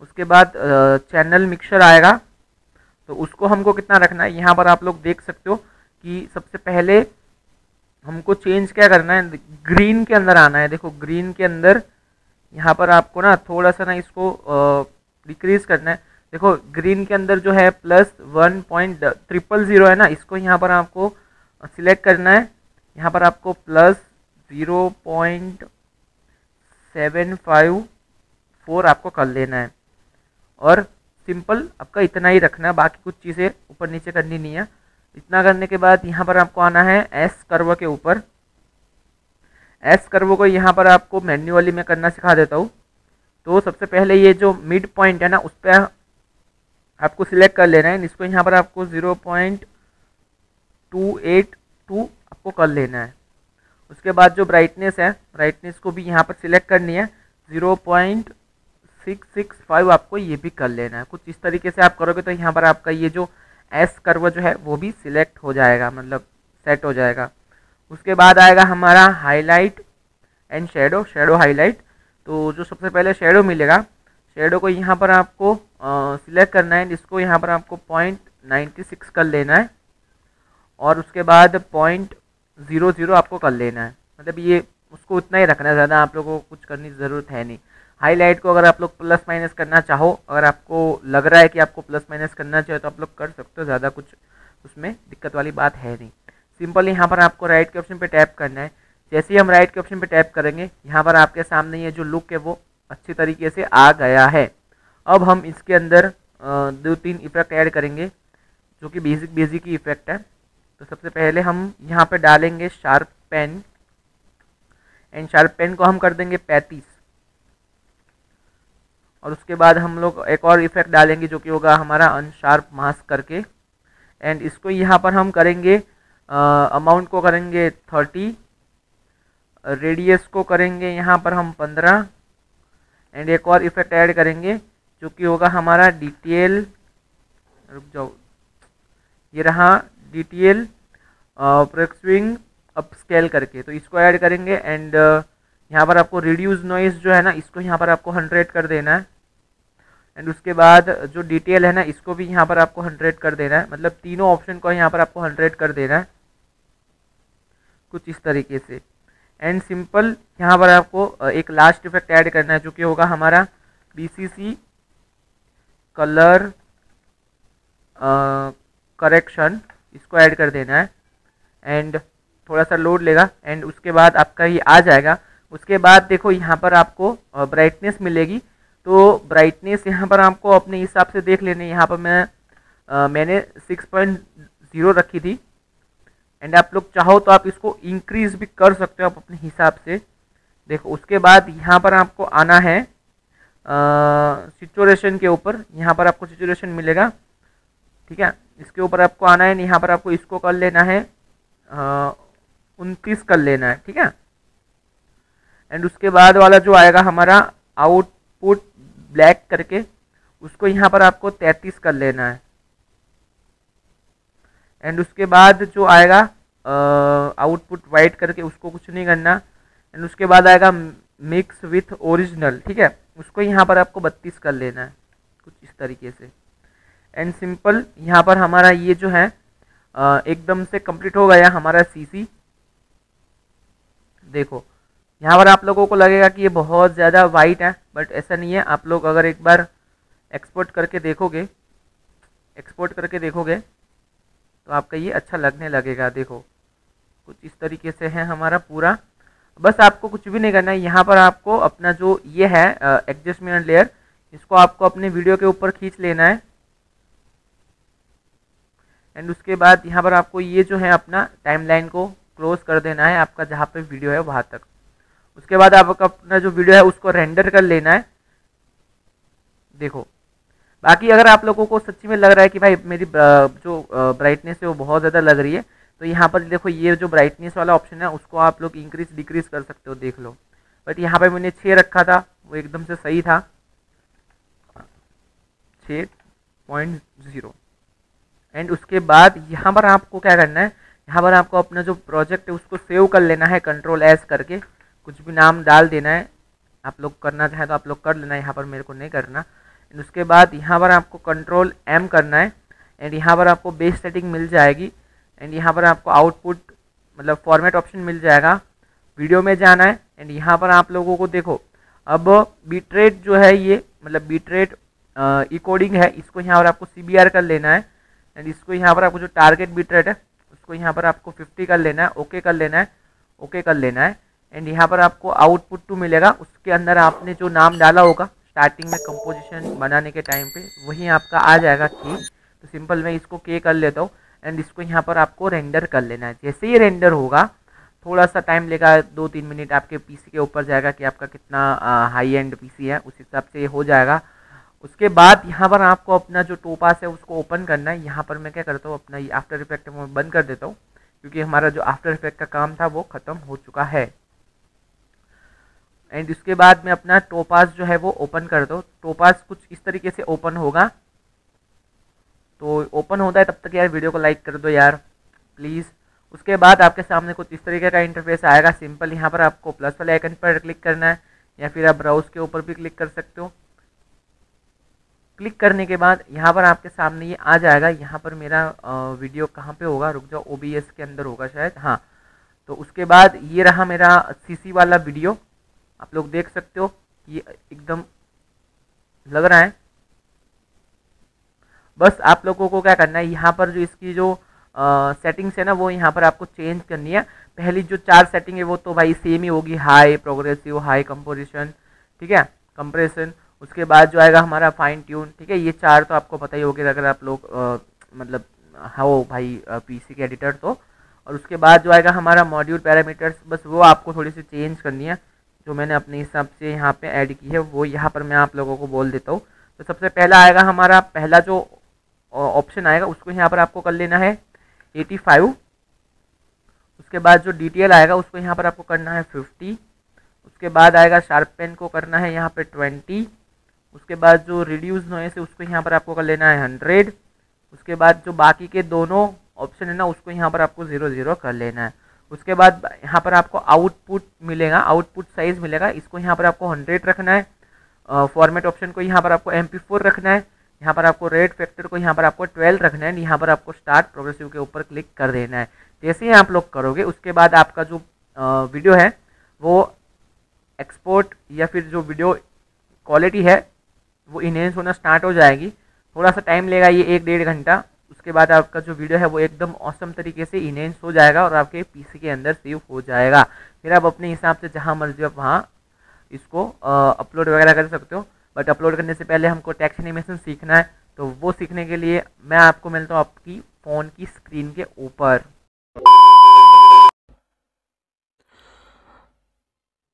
उसके बाद चैनल मिक्सर आएगा तो उसको हमको कितना रखना है यहाँ पर आप लोग देख सकते हो कि सबसे पहले हमको चेंज क्या करना है ग्रीन के अंदर आना है देखो ग्रीन के अंदर यहाँ पर आपको ना थोड़ा सा ना इसको डिक्रीज करना है देखो ग्रीन के अंदर जो है plus one point triple zero है ना इसको यहाँ पर आपको सिलेक्ट करना है यहाँ पर आपको plus zero point seven five four आपको कर लेना है और सिंपल आपका इतना ही रखना है बाकी कुछ चीज़ें ऊपर नीचे करनी नहीं है इतना करने के बाद यहाँ पर आपको आना है एस कर्व के ऊपर एस कर्वो को यहाँ पर आपको मैन्युअली मैं करना सिखा देता हूँ तो सबसे पहले ये जो मिड पॉइंट है ना उस पर आपको सिलेक्ट कर लेना है इसको यहाँ पर आपको zero point two eight two आपको कर लेना है उसके बाद जो ब्राइटनेस है ब्राइटनेस को भी यहाँ पर सिलेक्ट करनी है zero point six six five आपको ये भी कर लेना है कुछ इस तरीके से आप करोगे तो यहाँ पर आपका ये जो एस कर्व जो है वो भी सिलेक्ट हो जाएगा मतलब सेट हो जाएगा उसके बाद आएगा हमारा highlight and shadow shadow highlight तो जो सबसे पहले शेडो मिलेगा शेडो को यहाँ पर आपको सिलेक्ट करना है इसको यहाँ पर आपको पॉइंट नाइन्टी सिक्स कर लेना है और उसके बाद पॉइंट ज़ीरो ज़ीरो आपको कर लेना है मतलब ये उसको उतना ही रखना है ज़्यादा आप लोगों को कुछ करने की ज़रूरत है नहीं हाईलाइट को अगर आप लोग प्लस माइनस करना चाहो अगर आपको लग रहा है कि आपको प्लस माइनस करना चाहिए तो आप लोग कर सकते हो ज़्यादा कुछ उसमें दिक्कत वाली बात है नहीं सिंपल यहाँ पर आपको राइट के ऑप्शन पे टैप करना है जैसे ही हम राइट के ऑप्शन पे टैप करेंगे यहाँ पर आपके सामने ये जो लुक है वो अच्छी तरीके से आ गया है अब हम इसके अंदर दो तीन इफेक्ट ऐड करेंगे जो कि बेसिक बेसिक ही इफेक्ट है तो सबसे पहले हम यहाँ पर डालेंगे sharpen and sharpen को हम कर देंगे पैंतीस और उसके बाद हम लोग एक और इफेक्ट डालेंगे जो कि होगा हमारा अनशार्प मास्क करके एंड इसको यहाँ पर हम करेंगे अमाउंट को करेंगे थर्टी रेडियस को करेंगे यहाँ पर हम पंद्रह एंड एक और इफेक्ट ऐड करेंगे जो कि होगा हमारा डिटेल रुक जाओ ये रहा डिटेल प्रोक्सविंग अप स्केल करके तो इसको ऐड करेंगे एंड यहाँ पर आपको रिड्यूस नॉइस जो है ना इसको यहाँ पर आपको हंड्रेड कर देना है एंड उसके बाद जो डिटेल है ना इसको भी यहाँ पर आपको हंड्रेड कर देना है मतलब तीनों ऑप्शन को यहाँ पर आपको हंड्रेड कर देना है कुछ इस तरीके से एंड सिंपल यहाँ पर आपको एक लास्ट इफेक्ट ऐड करना है जो कि होगा हमारा B C C colour correction इसको ऐड कर देना है एंड थोड़ा सा लोड लेगा एंड उसके बाद आपका ये आ जाएगा उसके बाद देखो यहाँ पर आपको ब्राइटनेस मिलेगी तो ब्राइटनेस यहाँ पर आपको अपने हिसाब से देख लेने यहाँ पर मैं आ, मैंने सिक्स पॉइंट ज़ीरो रखी थी एंड आप लोग चाहो तो आप इसको इंक्रीज भी कर सकते हो आप अपने हिसाब से देखो उसके बाद यहाँ पर आपको आना है सिचुएशन के ऊपर यहाँ पर आपको सिचुएशन मिलेगा ठीक है इसके ऊपर आपको आना है यहाँ पर आपको इसको कर लेना है उनतीस कर लेना है ठीक है एंड उसके बाद वाला जो आएगा हमारा आउटपुट ब्लैक करके उसको यहाँ पर आपको तैंतीस कर लेना है एंड उसके बाद जो आएगा आउटपुट वाइट करके उसको कुछ नहीं करना एंड उसके बाद आएगा मिक्स विथ ओरिजिनल ठीक है उसको यहाँ पर आपको बत्तीस कर लेना है कुछ इस तरीके से एंड सिंपल यहाँ पर हमारा ये जो है एकदम से कंप्लीट हो गया हमारा सीसी देखो यहाँ पर आप लोगों को लगेगा कि ये बहुत ज़्यादा वाइट है बट ऐसा नहीं है आप लोग अगर एक बार एक्सपोर्ट करके देखोगे एक्सपोर्ट करके देखोगे तो आपका ये अच्छा लगने लगेगा देखो कुछ इस तरीके से है हमारा पूरा बस आपको कुछ भी नहीं करना है यहाँ पर आपको अपना जो ये है एडजस्टमेंट लेयर इसको आपको अपने वीडियो के ऊपर खींच लेना है एंड उसके बाद यहाँ पर आपको ये जो है अपना टाइमलाइन को क्लोज कर देना है आपका जहाँ पे वीडियो है वहाँ तक उसके बाद आपका अपना जो वीडियो है उसको रेंडर कर लेना है देखो बाकी अगर आप लोगों को सच्ची में लग रहा है कि भाई मेरी जो ब्राइटनेस है वो बहुत ज़्यादा लग रही है तो यहाँ पर देखो ये जो ब्राइटनेस वाला ऑप्शन है उसको आप लोग इंक्रीज डिक्रीज कर सकते हो देख लो बट यहाँ पर मैंने छः रखा था वो एकदम से सही था छः पॉइंट ज़ीरो एंड उसके बाद यहाँ पर आपको क्या करना है यहाँ पर आपको अपना जो प्रोजेक्ट है उसको सेव कर लेना है कंट्रोल एस करके कुछ भी नाम डाल देना है आप लोग करना चाहे तो आप लोग कर लेना यहाँ पर मेरे को नहीं करना एंड उसके बाद यहाँ पर आपको कंट्रोल एम करना है एंड यहाँ पर आपको बेस सेटिंग मिल जाएगी एंड यहाँ पर आपको आउटपुट मतलब फॉर्मेट ऑप्शन मिल जाएगा वीडियो में जाना है एंड यहाँ पर आप लोगों को देखो अब बीट्रेट जो है ये मतलब बीट्रेट इकोडिंग है इसको यहाँ पर आपको सी कर लेना है एंड इसको यहाँ पर आपको जो टारगेट बीट्रेट है उसको यहाँ पर आपको 50 कर लेना है ओके कर लेना है ओके कर लेना है एंड यहाँ पर आपको आउटपुट टू मिलेगा उसके अंदर आपने जो नाम डाला होगा स्टार्टिंग में कंपोजिशन बनाने के टाइम पे वही आपका आ जाएगा के तो सिंपल मैं इसको के कर लेता हूँ एंड इसको यहाँ पर आपको रेंडर कर लेना है जैसे ही रेंडर होगा थोड़ा सा टाइम लेगा दो तीन मिनट आपके पीसी के ऊपर जाएगा कि आपका कितना हाई एंड पीसी है उस हिसाब से ये हो जाएगा उसके बाद यहाँ पर आपको अपना जो टोपास है उसको ओपन करना है यहाँ पर मैं क्या करता हूँ अपना ये आफ्टर इफेक्ट में बंद कर देता हूँ क्योंकि हमारा जो आफ्टर इफेक्ट का काम था वो ख़त्म हो चुका है एंड इसके बाद में अपना टोपास जो है वो ओपन कर दो टोपास कुछ इस तरीके से ओपन होगा तो ओपन होता है तब तक यार वीडियो को लाइक कर दो यार प्लीज़ उसके बाद आपके सामने कुछ इस तरीके का इंटरफेस आएगा सिंपल यहाँ पर आपको प्लस वाले आइकन पर क्लिक करना है या फिर आप ब्राउज के ऊपर भी क्लिक कर सकते हो क्लिक करने के बाद यहाँ पर आपके सामने ये आ जाएगा यहाँ पर मेरा वीडियो कहाँ पे होगा रुक जाओ ओ के अंदर होगा शायद हाँ तो उसके बाद ये रहा मेरा सीसी वाला वीडियो आप लोग देख सकते हो कि एकदम लग रहा है बस आप लोगों को क्या करना है यहाँ पर जो इसकी जो सेटिंग्स है ना वो यहाँ पर आपको चेंज करनी है पहली जो चार सेटिंग है वो तो भाई सेम ही होगी हाई प्रोग्रेसिव हाई कंपोजिशन ठीक है कंप्रेशन उसके बाद जो आएगा हमारा फाइन ट्यून ठीक है ये चार तो आपको पता ही होगी अगर आप लोग मतलब हो हाँ, भाई पीसी के एडिटर तो और उसके बाद जो आएगा हमारा मॉड्यूल पैरामीटर्स बस वो आपको थोड़ी सी चेंज करनी है जो मैंने अपने हिसाब से यहाँ पे ऐड की है वो यहाँ पर मैं आप लोगों को बोल देता हूँ तो सबसे पहला आएगा हमारा पहला जो ऑप्शन आएगा उसको यहाँ पर आपको कर लेना है एटी फाइव उसके बाद जो डिटेल आएगा उसको यहाँ पर आपको करना है फिफ्टी उसके बाद आएगा शार्प पेन को करना है यहाँ पर ट्वेंटी उसके बाद जो रिड्यूज नॉइस है उसको यहाँ पर आपको कर लेना है हंड्रेड उसके बाद जो बाकी के दोनों ऑप्शन है ना उसको यहाँ पर आपको ज़ीरो ज़ीरो कर लेना है उसके बाद यहाँ पर आपको आउटपुट मिलेगा आउटपुट साइज मिलेगा इसको यहाँ पर आपको हंड्रेड रखना है फॉर्मेट ऑप्शन को यहाँ पर आपको एम रखना है यहाँ पर आपको रेड फैक्टर को यहाँ पर आपको ट्वेल्व रखना है यहाँ पर आपको स्टार्ट प्रोग्रेसिव के ऊपर क्लिक कर देना है जैसे ही आप लोग करोगे उसके बाद आपका जो वीडियो है वो एक्सपोर्ट या फिर जो वीडियो क्वालिटी है वो इन्हेंस होना स्टार्ट हो जाएगी थोड़ा सा टाइम लेगा ये एक डेढ़ घंटा उसके बाद आपका जो वीडियो है वो एकदम औसम तरीके से इनहेंस हो जाएगा और आपके पीसी के अंदर सेव हो जाएगा फिर आप अपने हिसाब से जहाँ मर्जी आप वहाँ इसको अपलोड वगैरह कर सकते हो बट अपलोड करने से पहले हमको टेक्स्ट एनिमेशन सीखना है तो वो सीखने के लिए मैं आपको मिलता हूँ आपकी फ़ोन की स्क्रीन के ऊपर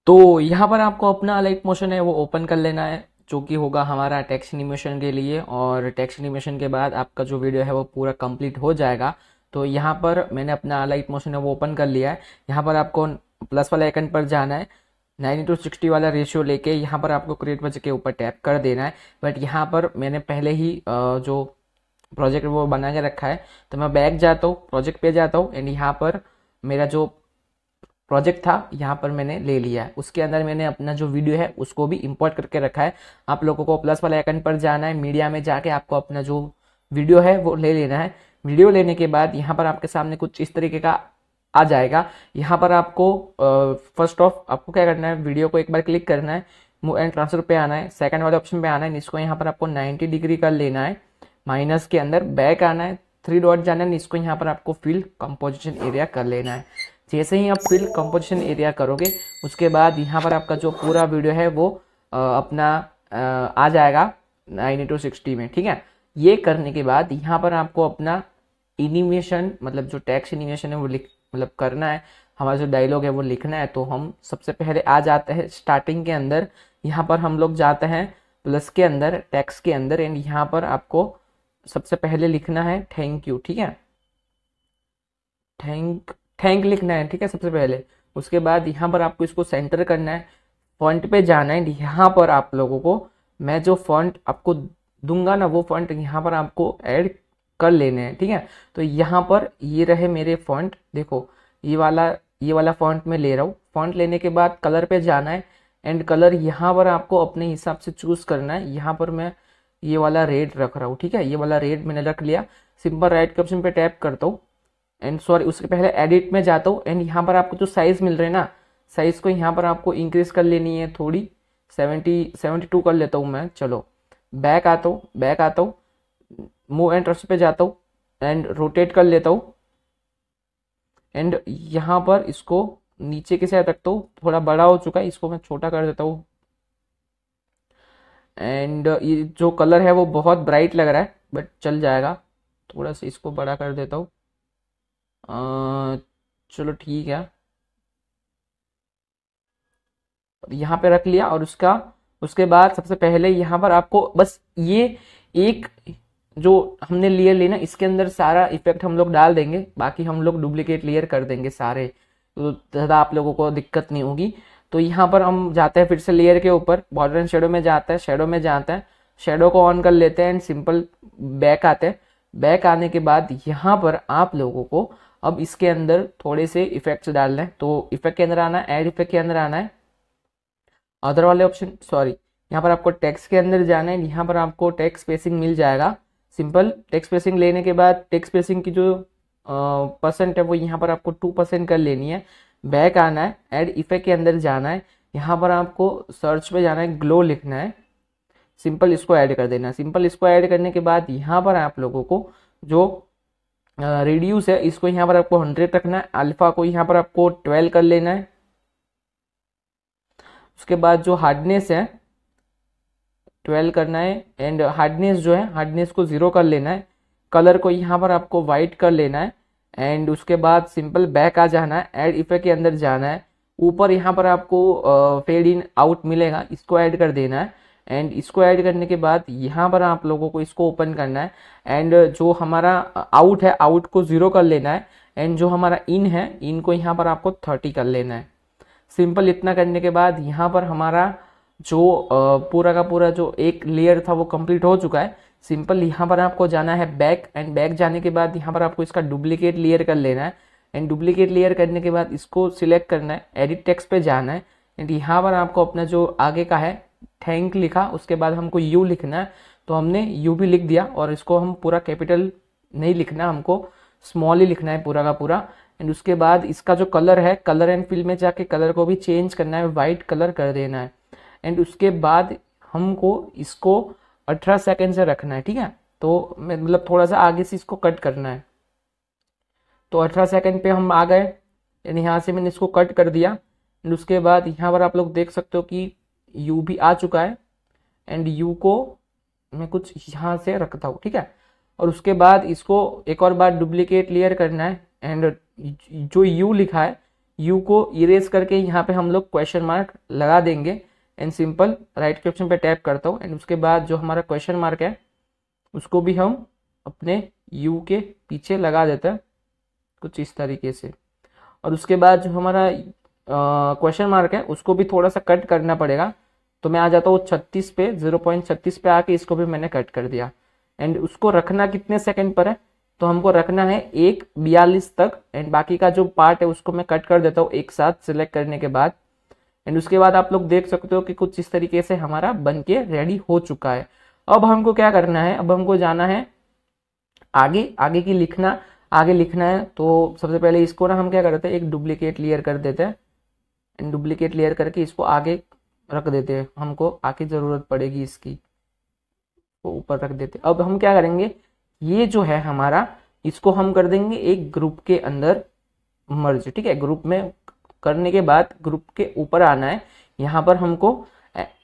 तो यहाँ पर आपको अपना लाइक मोशन है वो ओपन कर लेना है जो कि होगा हमारा टेक्स्ट एनिमेशन के लिए और टेक्स्ट एनिमेशन के बाद आपका जो वीडियो है वो पूरा कंप्लीट हो जाएगा तो यहाँ पर मैंने अपना लाइट मोशन है वो ओपन कर लिया है यहाँ पर आपको प्लस वाले आइकन पर जाना है नाइन टू सिक्सटी वाला रेशियो लेके यहाँ पर आपको क्रिएट बजट के ऊपर टैप कर देना है बट यहाँ पर मैंने पहले ही जो प्रोजेक्ट वो बना के रखा है तो मैं बैक जाता हूँ प्रोजेक्ट पे जाता हूँ एंड यहाँ पर मेरा जो प्रोजेक्ट था यहाँ पर मैंने ले लिया है उसके अंदर मैंने अपना जो वीडियो है उसको भी इंपोर्ट करके रखा है आप लोगों को प्लस वाले आइकन पर जाना है मीडिया में जाके आपको अपना जो वीडियो है वो ले लेना है वीडियो लेने के बाद यहाँ पर आपके सामने कुछ इस तरीके का आ जाएगा यहाँ पर आपको फर्स्ट ऑफ आपको क्या करना है वीडियो को एक बार क्लिक करना है मूव एंड ट्रांसफर पे आना है सेकंड वाले ऑप्शन पे आना है इसको यहाँ पर आपको 90 डिग्री का लेना है माइनस के अंदर बैक आना है थ्री डॉट जाना है इसको यहाँ पर आपको फिल कंपोजिशन एरिया कर लेना है जैसे ही आप फिल कंपोजिशन एरिया करोगे उसके बाद यहाँ पर आपका जो पूरा वीडियो है वो अपना आ जाएगा नाइनटी टू सिक्सटी में ठीक है ये करने के बाद यहाँ पर आपको अपना एनिमेशन मतलब जो टैक्स एनिमेशन है वो लिख मतलब करना है हमारा जो डायलॉग है वो लिखना है तो हम सबसे पहले आ जाते हैं स्टार्टिंग के अंदर यहाँ पर हम लोग जाते हैं प्लस के अंदर टैक्स के अंदर एंड यहाँ पर आपको सबसे पहले लिखना है थैंक यू ठीक है थैंक थैंक लिखना है ठीक है सबसे पहले उसके बाद यहाँ पर आपको इसको सेंटर करना है फॉन्ट पे जाना है यहाँ पर आप लोगों को मैं जो फॉन्ट आपको दूंगा ना वो फॉन्ट यहाँ पर आपको ऐड कर लेने हैं ठीक है तो यहाँ पर ये रहे मेरे फॉन्ट देखो ये वाला ये वाला फॉन्ट मैं ले रहा हूँ फॉन्ट लेने के बाद कलर पे जाना है एंड कलर यहाँ पर आपको अपने हिसाब से चूज करना है यहाँ पर मैं ये वाला रेड रख रहा हूँ ठीक है ये वाला रेड मैंने रख लिया सिंपल राइट के ऑप्शन पे टैप करता हूँ एंड सॉरी उसके पहले एडिट में जाता हूँ एंड यहाँ पर आपको जो साइज़ मिल रहे हैं ना साइज़ को यहाँ पर आपको इंक्रीज़ कर लेनी है थोड़ी सेवेंटी सेवेंटी टू कर लेता हूँ मैं चलो बैक आता हूँ बैक आता हूँ मूव एंड ट्रस्ट पे जाता हूँ एंड रोटेट कर लेता हूँ एंड यहाँ पर इसको नीचे के साइड रखता हूँ थोड़ा बड़ा हो चुका है इसको मैं छोटा कर देता हूँ एंड ये जो कलर है वो बहुत ब्राइट लग रहा है बट चल जाएगा थोड़ा सा इसको बड़ा कर देता हूँ चलो ठीक है यहाँ पे रख लिया और उसका उसके बाद सबसे पहले यहाँ पर आपको बस ये एक जो हमने लेयर लेना इसके अंदर सारा इफेक्ट हम लोग डाल देंगे बाकी हम लोग डुप्लीकेट लेयर कर देंगे सारे तो ज़्यादा आप लोगों को दिक्कत नहीं होगी तो यहाँ पर हम जाते हैं फिर से लेयर के ऊपर बॉर्डर एंड शेडो में जाता है शेडो में जाता है शेडो को ऑन कर लेते हैं एंड सिंपल बैक आते हैं बैक आने के बाद यहाँ पर आप लोगों को अब इसके अंदर थोड़े से इफेक्ट्स डालना है तो इफेक्ट के अंदर आना है एड इफेक्ट के अंदर आना है अदर वाले ऑप्शन सॉरी यहाँ पर आपको टैक्स के अंदर जाना है यहाँ पर आपको टैक्स स्पेसिंग मिल जाएगा सिंपल टैक्स स्पेसिंग लेने के बाद टैक्स स्पेसिंग की जो परसेंट है वो यहाँ पर आपको टू परसेंट कर लेनी है बैक आना है एड इफेक्ट के अंदर जाना है यहाँ पर आपको सर्च पे जाना है ग्लो लिखना है सिंपल इसको ऐड कर देना सिंपल इसको ऐड करने के बाद यहाँ पर आप लोगों को जो रिड्यूस है इसको यहाँ पर आपको हंड्रेड रखना है अल्फा को यहाँ पर आपको ट्वेल्व कर लेना है उसके बाद जो हार्डनेस है ट्वेल्व करना है एंड हार्डनेस जो है हार्डनेस को ज़ीरो कर लेना है कलर को यहाँ पर आपको वाइट कर लेना है एंड उसके बाद सिंपल बैक आ जाना है एड इफेक्ट के अंदर जाना है ऊपर यहाँ पर आपको फेड इन आउट मिलेगा इसको ऐड कर देना है एंड इसको ऐड करने के बाद यहाँ पर आप लोगों को इसको ओपन करना है एंड जो हमारा आउट है आउट को ज़ीरो कर लेना है एंड जो हमारा इन है इन को यहाँ पर आपको थर्टी कर लेना है सिंपल इतना करने के बाद यहाँ पर हमारा जो पूरा का पूरा जो एक लेयर था वो कंप्लीट हो चुका है सिंपल यहाँ पर आपको जाना है बैक एंड बैक जाने के बाद यहाँ पर आपको इसका डुप्लीकेट लेयर कर लेना है एंड डुप्लीकेट लेयर करने के बाद इसको सिलेक्ट करना है एडिट टेक्स पे जाना है एंड यहाँ पर आपको अपना जो आगे का है थैंक लिखा उसके बाद हमको यू लिखना है तो हमने यू भी लिख दिया और इसको हम पूरा कैपिटल नहीं लिखना हमको स्मॉल ही लिखना है पूरा का पूरा एंड उसके बाद इसका जो कलर है कलर एंड फिल में जाके कलर को भी चेंज करना है वाइट कलर कर देना है एंड उसके बाद हमको इसको 18 सेकेंड से रखना है ठीक है तो मतलब थोड़ा सा आगे से इसको कट करना है तो 18 सेकेंड पे हम आ गए एंड यहाँ से मैंने इसको कट कर दिया एंड उसके बाद यहाँ पर आप लोग देख सकते हो कि यू भी आ चुका है एंड यू को मैं कुछ यहाँ से रखता हूँ ठीक है और उसके बाद इसको एक और बार डुप्लीकेट लेयर करना है एंड जो यू लिखा है यू को इरेज करके यहाँ पे हम लोग क्वेश्चन मार्क लगा देंगे एंड सिंपल राइट के ऑप्शन पे टैप करता हूँ एंड उसके बाद जो हमारा क्वेश्चन मार्क है उसको भी हम अपने यू के पीछे लगा देते हैं कुछ इस तरीके से और उसके बाद जो हमारा क्वेश्चन मार्क है उसको भी थोड़ा सा कट करना पड़ेगा तो मैं आ जाता हूँ छत्तीस पे जीरो पॉइंट छत्तीस पे आके इसको भी मैंने कट कर दिया एंड उसको रखना कितने सेकंड पर है तो हमको रखना है एक बयालीस तक एंड बाकी का जो पार्ट है उसको मैं कट कर देता हूँ एक साथ सिलेक्ट करने के बाद एंड उसके बाद आप लोग देख सकते हो कि कुछ इस तरीके से हमारा बन के रेडी हो चुका है अब हमको क्या करना है अब हमको जाना है आगे आगे की लिखना आगे लिखना है तो सबसे पहले इसको ना हम क्या करते हैं एक डुप्लीकेट क्लियर कर देते हैं डुप्लीकेट लेयर करके इसको आगे रख देते हैं हमको आगे ज़रूरत पड़ेगी इसकी को ऊपर रख देते अब हम क्या करेंगे ये जो है हमारा इसको हम कर देंगे एक ग्रुप के अंदर मर्ज ठीक है ग्रुप में करने के बाद ग्रुप के ऊपर आना है यहाँ पर हमको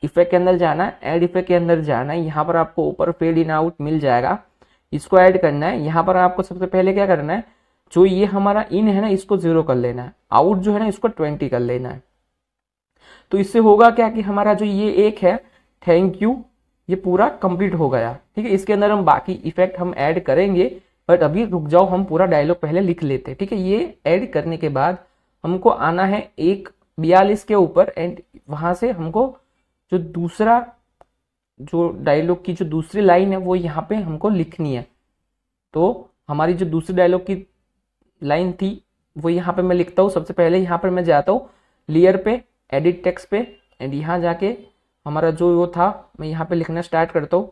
इफेक्ट के अंदर जाना है एड इफेक्ट के अंदर जाना है यहाँ पर आपको ऊपर फेड इन आउट मिल जाएगा इसको ऐड करना है यहाँ पर आपको सबसे पहले क्या करना है जो ये हमारा इन है ना इसको जीरो कर लेना है आउट जो है ना इसको ट्वेंटी कर लेना है तो इससे होगा क्या कि हमारा जो ये एक है थैंक यू ये पूरा कंप्लीट हो गया ठीक है इसके अंदर हम बाकी इफेक्ट हम ऐड करेंगे बट अभी रुक जाओ हम पूरा डायलॉग पहले लिख लेते हैं ठीक है ये ऐड करने के बाद हमको आना है एक बयालीस के ऊपर एंड वहां से हमको जो दूसरा जो डायलॉग की जो दूसरी लाइन है वो यहाँ पे हमको लिखनी है तो हमारी जो दूसरी डायलॉग की लाइन थी वो यहाँ पे मैं लिखता हूँ सबसे पहले यहाँ पर मैं जाता हूँ लेयर पे एडिट टेक्स्ट पे एंड यहाँ जाके हमारा जो वो था मैं यहाँ पे लिखना स्टार्ट करता हूँ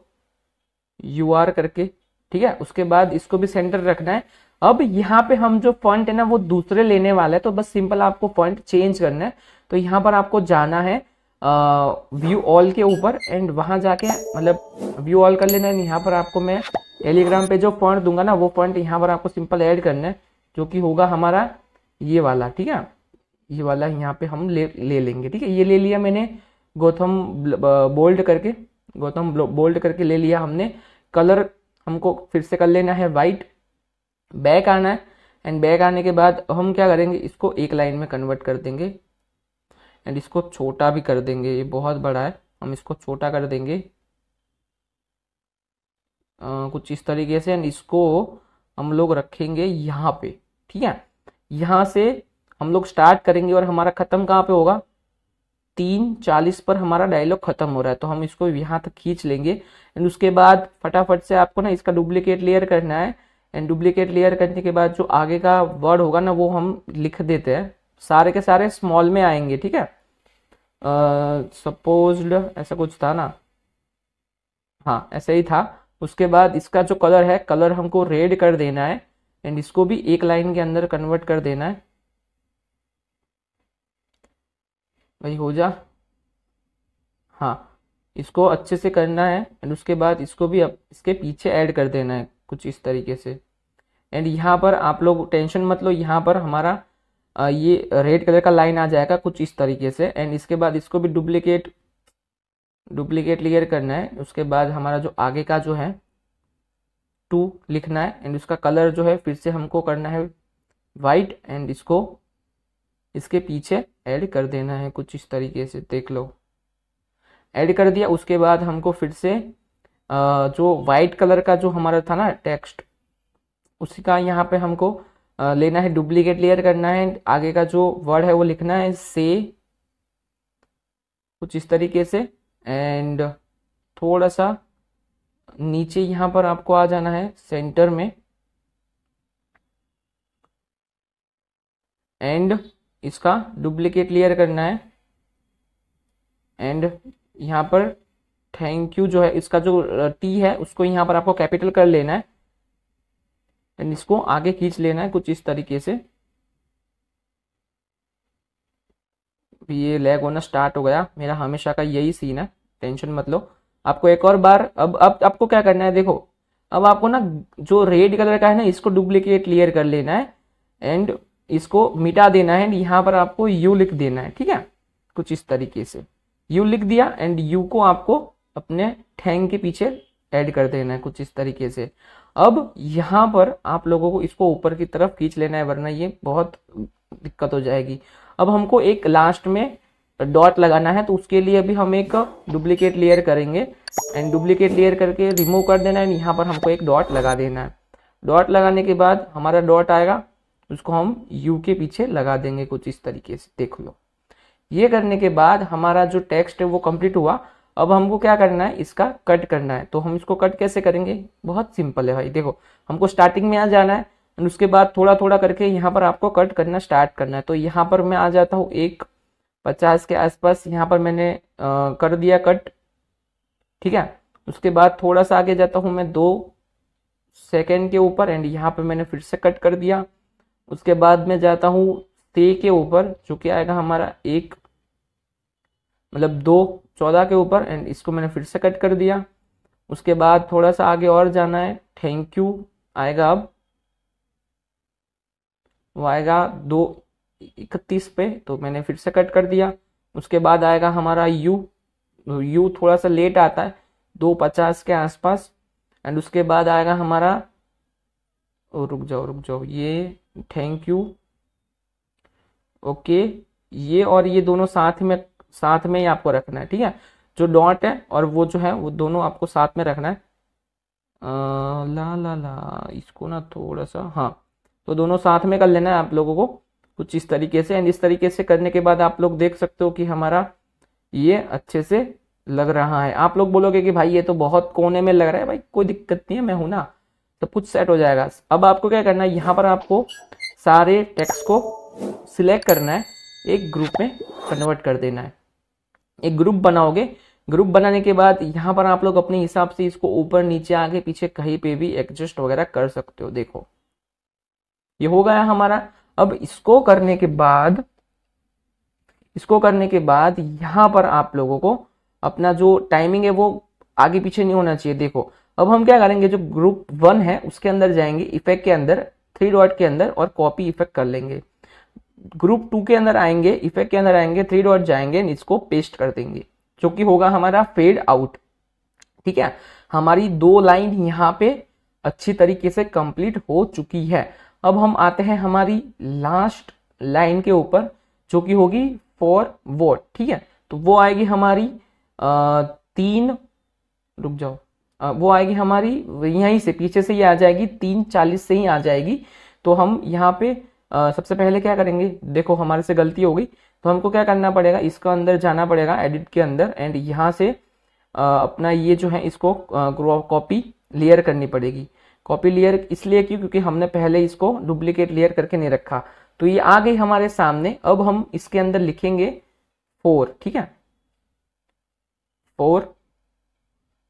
यू आर करके ठीक है उसके बाद इसको भी सेंटर रखना है अब यहाँ पे हम जो पॉइंट है ना वो दूसरे लेने वाला है तो बस सिंपल आपको पॉइंट चेंज करना है तो यहाँ पर आपको जाना है व्यू ऑल के ऊपर एंड वहाँ जाके मतलब व्यू ऑल कर लेना है यहाँ पर आपको मैं टेलीग्राम पे जो पॉइंट दूंगा ना वो पॉइंट यहाँ पर आपको सिंपल ऐड करना है जो कि होगा हमारा ये वाला ठीक है ये वाला यहाँ पे हम ले ले लेंगे ठीक है ये ले लिया मैंने गौतम बोल्ड करके गौतम बोल्ड करके ले लिया हमने कलर हमको फिर से कर लेना है वाइट बैक आना है एंड बैक आने के बाद हम क्या करेंगे इसको एक लाइन में कन्वर्ट कर देंगे एंड इसको छोटा भी कर देंगे ये बहुत बड़ा है हम इसको छोटा कर देंगे आ, कुछ इस तरीके से एंड इसको हम लोग रखेंगे यहाँ पे ठीक है यहाँ से हम लोग स्टार्ट करेंगे और हमारा ख़त्म कहाँ पे होगा तीन चालीस पर हमारा डायलॉग ख़त्म हो रहा है तो हम इसको यहाँ तक खींच लेंगे एंड उसके बाद फटाफट से आपको ना इसका डुप्लीकेट लेयर करना है एंड डुप्लीकेट लेयर करने के बाद जो आगे का वर्ड होगा ना वो हम लिख देते हैं सारे के सारे स्मॉल में आएंगे ठीक है सपोज uh, ऐसा कुछ था ना हाँ ऐसा ही था उसके बाद इसका जो कलर है कलर हमको रेड कर देना है एंड इसको भी एक लाइन के अंदर कन्वर्ट कर देना है वही हो जा हाँ इसको अच्छे से करना है एंड उसके बाद इसको भी अब इसके पीछे ऐड कर देना है कुछ इस तरीके से एंड यहाँ पर आप लोग टेंशन मत लो यहाँ पर हमारा ये रेड कलर का लाइन आ जाएगा कुछ इस तरीके से एंड इसके बाद इसको भी डुप्लीकेट डुप्लीकेट लेयर करना है उसके बाद हमारा जो आगे का जो है टू लिखना है एंड उसका कलर जो है फिर से हमको करना है वाइट एंड इसको इसके पीछे ऐड कर देना है कुछ इस तरीके से देख लो ऐड कर दिया उसके बाद हमको फिर से जो वाइट कलर का जो हमारा था ना टेक्स्ट उसी का यहाँ पे हमको लेना है डुप्लीकेट लेयर करना है आगे का जो वर्ड है वो लिखना है से कुछ इस तरीके से एंड थोड़ा सा नीचे यहाँ पर आपको आ जाना है सेंटर में एंड इसका डुप्लीकेट लेयर करना है एंड यहाँ पर थैंक यू जो है इसका जो टी है उसको यहाँ पर आपको कैपिटल कर लेना है एंड इसको आगे खींच लेना है कुछ इस तरीके से ये लैग होना स्टार्ट हो गया मेरा हमेशा का यही सीन है टेंशन मत लो आपको एक और बार अब अब आपको क्या करना है देखो अब आपको ना जो रेड कलर का है ना इसको डुप्लीकेट क्लियर कर लेना है एंड इसको मिटा देना है एंड यहाँ पर आपको यू लिख देना है ठीक है कुछ इस तरीके से यू लिख दिया एंड यू को आपको अपने ठैंग के पीछे एड कर देना है कुछ इस तरीके से अब यहाँ पर आप लोगों को इसको ऊपर की तरफ खींच लेना है वरना ये बहुत दिक्कत हो जाएगी अब हमको एक लास्ट में डॉट लगाना है तो उसके लिए अभी हम एक डुप्लीकेट लेयर करेंगे एंड डुप्लीकेट लेयर करके रिमूव कर देना है यहाँ पर हमको एक डॉट लगा देना है डॉट लगाने के बाद हमारा डॉट आएगा उसको हम यू के पीछे लगा देंगे कुछ इस तरीके से देख लो ये करने के बाद हमारा जो टेक्स्ट है वो कंप्लीट हुआ अब हमको क्या करना है इसका कट करना है तो हम इसको कट कैसे करेंगे बहुत सिंपल है भाई देखो हमको स्टार्टिंग में यहाँ जाना है एंड उसके बाद थोड़ा थोड़ा करके यहाँ पर आपको कट करना स्टार्ट करना है तो यहाँ पर मैं आ जाता हूँ एक पचास के आसपास यहाँ पर मैंने आ, कर दिया कट ठीक है उसके बाद थोड़ा सा आगे जाता हूँ मैं दो सेकेंड के ऊपर एंड यहाँ पर मैंने फिर से कट कर दिया उसके बाद मैं जाता हूँ ते के ऊपर जो कि आएगा हमारा एक मतलब दो चौदह के ऊपर एंड इसको मैंने फिर से कट कर दिया उसके बाद थोड़ा सा आगे और जाना है थैंक यू आएगा अब वो आएगा दो इकतीस पे तो मैंने फिर से कट कर दिया उसके बाद आएगा हमारा यू यू तो थोड़ा सा लेट आता है दो पचास के आसपास एंड उसके बाद आएगा हमारा ओ, रुक जाओ रुक जाओ ये थैंक यू ओके ये और ये दोनों साथ में साथ में ही आपको रखना है ठीक है जो डॉट है और वो जो है वो दोनों आपको साथ में रखना है आ, ला ला ला इसको ना थोड़ा सा हाँ तो दोनों साथ में कर लेना है आप लोगों को कुछ इस तरीके से एंड इस तरीके से करने के बाद आप लोग देख सकते हो कि हमारा ये अच्छे से लग रहा है आप लोग बोलोगे कि भाई ये तो बहुत कोने में लग रहा है भाई कोई दिक्कत नहीं है मैं हूं ना तो कुछ सेट हो जाएगा अब आपको क्या करना है यहाँ पर आपको सारे टेक्स्ट को सिलेक्ट करना है एक ग्रुप में कन्वर्ट कर देना है एक ग्रुप बनाओगे ग्रुप बनाने के बाद यहाँ पर आप लोग अपने हिसाब से इसको ऊपर नीचे आगे पीछे कहीं पे भी एडजस्ट वगैरह कर सकते हो देखो ये हो गया हमारा अब इसको करने के बाद इसको करने के बाद यहां पर आप लोगों को अपना जो टाइमिंग है वो आगे पीछे नहीं होना चाहिए देखो अब हम क्या करेंगे जो ग्रुप वन है उसके अंदर जाएंगे इफेक्ट के अंदर थ्री डॉट के अंदर और कॉपी इफेक्ट कर लेंगे ग्रुप टू के अंदर आएंगे इफेक्ट के अंदर आएंगे थ्री डॉट जाएंगे इसको पेस्ट कर देंगे जो कि होगा हमारा फेड आउट ठीक है हमारी दो लाइन यहां पे अच्छी तरीके से कंप्लीट हो चुकी है अब हम आते हैं हमारी लास्ट लाइन के ऊपर जो कि होगी फॉर वॉट ठीक है तो वो आएगी हमारी आ, तीन रुक जाओ आ, वो आएगी हमारी यहीं से पीछे से ही आ जाएगी तीन चालीस से ही आ जाएगी तो हम यहाँ पे आ, सबसे पहले क्या करेंगे देखो हमारे से गलती हो गई तो हमको क्या करना पड़ेगा इसका अंदर जाना पड़ेगा एडिट के अंदर एंड यहाँ से आ, अपना ये जो है इसको कॉपी लेयर करनी पड़ेगी कॉपी लेयर इसलिए क्यों क्योंकि हमने पहले इसको डुप्लीकेट लेयर करके नहीं रखा तो ये आ गई हमारे सामने अब हम इसके अंदर लिखेंगे फोर ठीक है फोर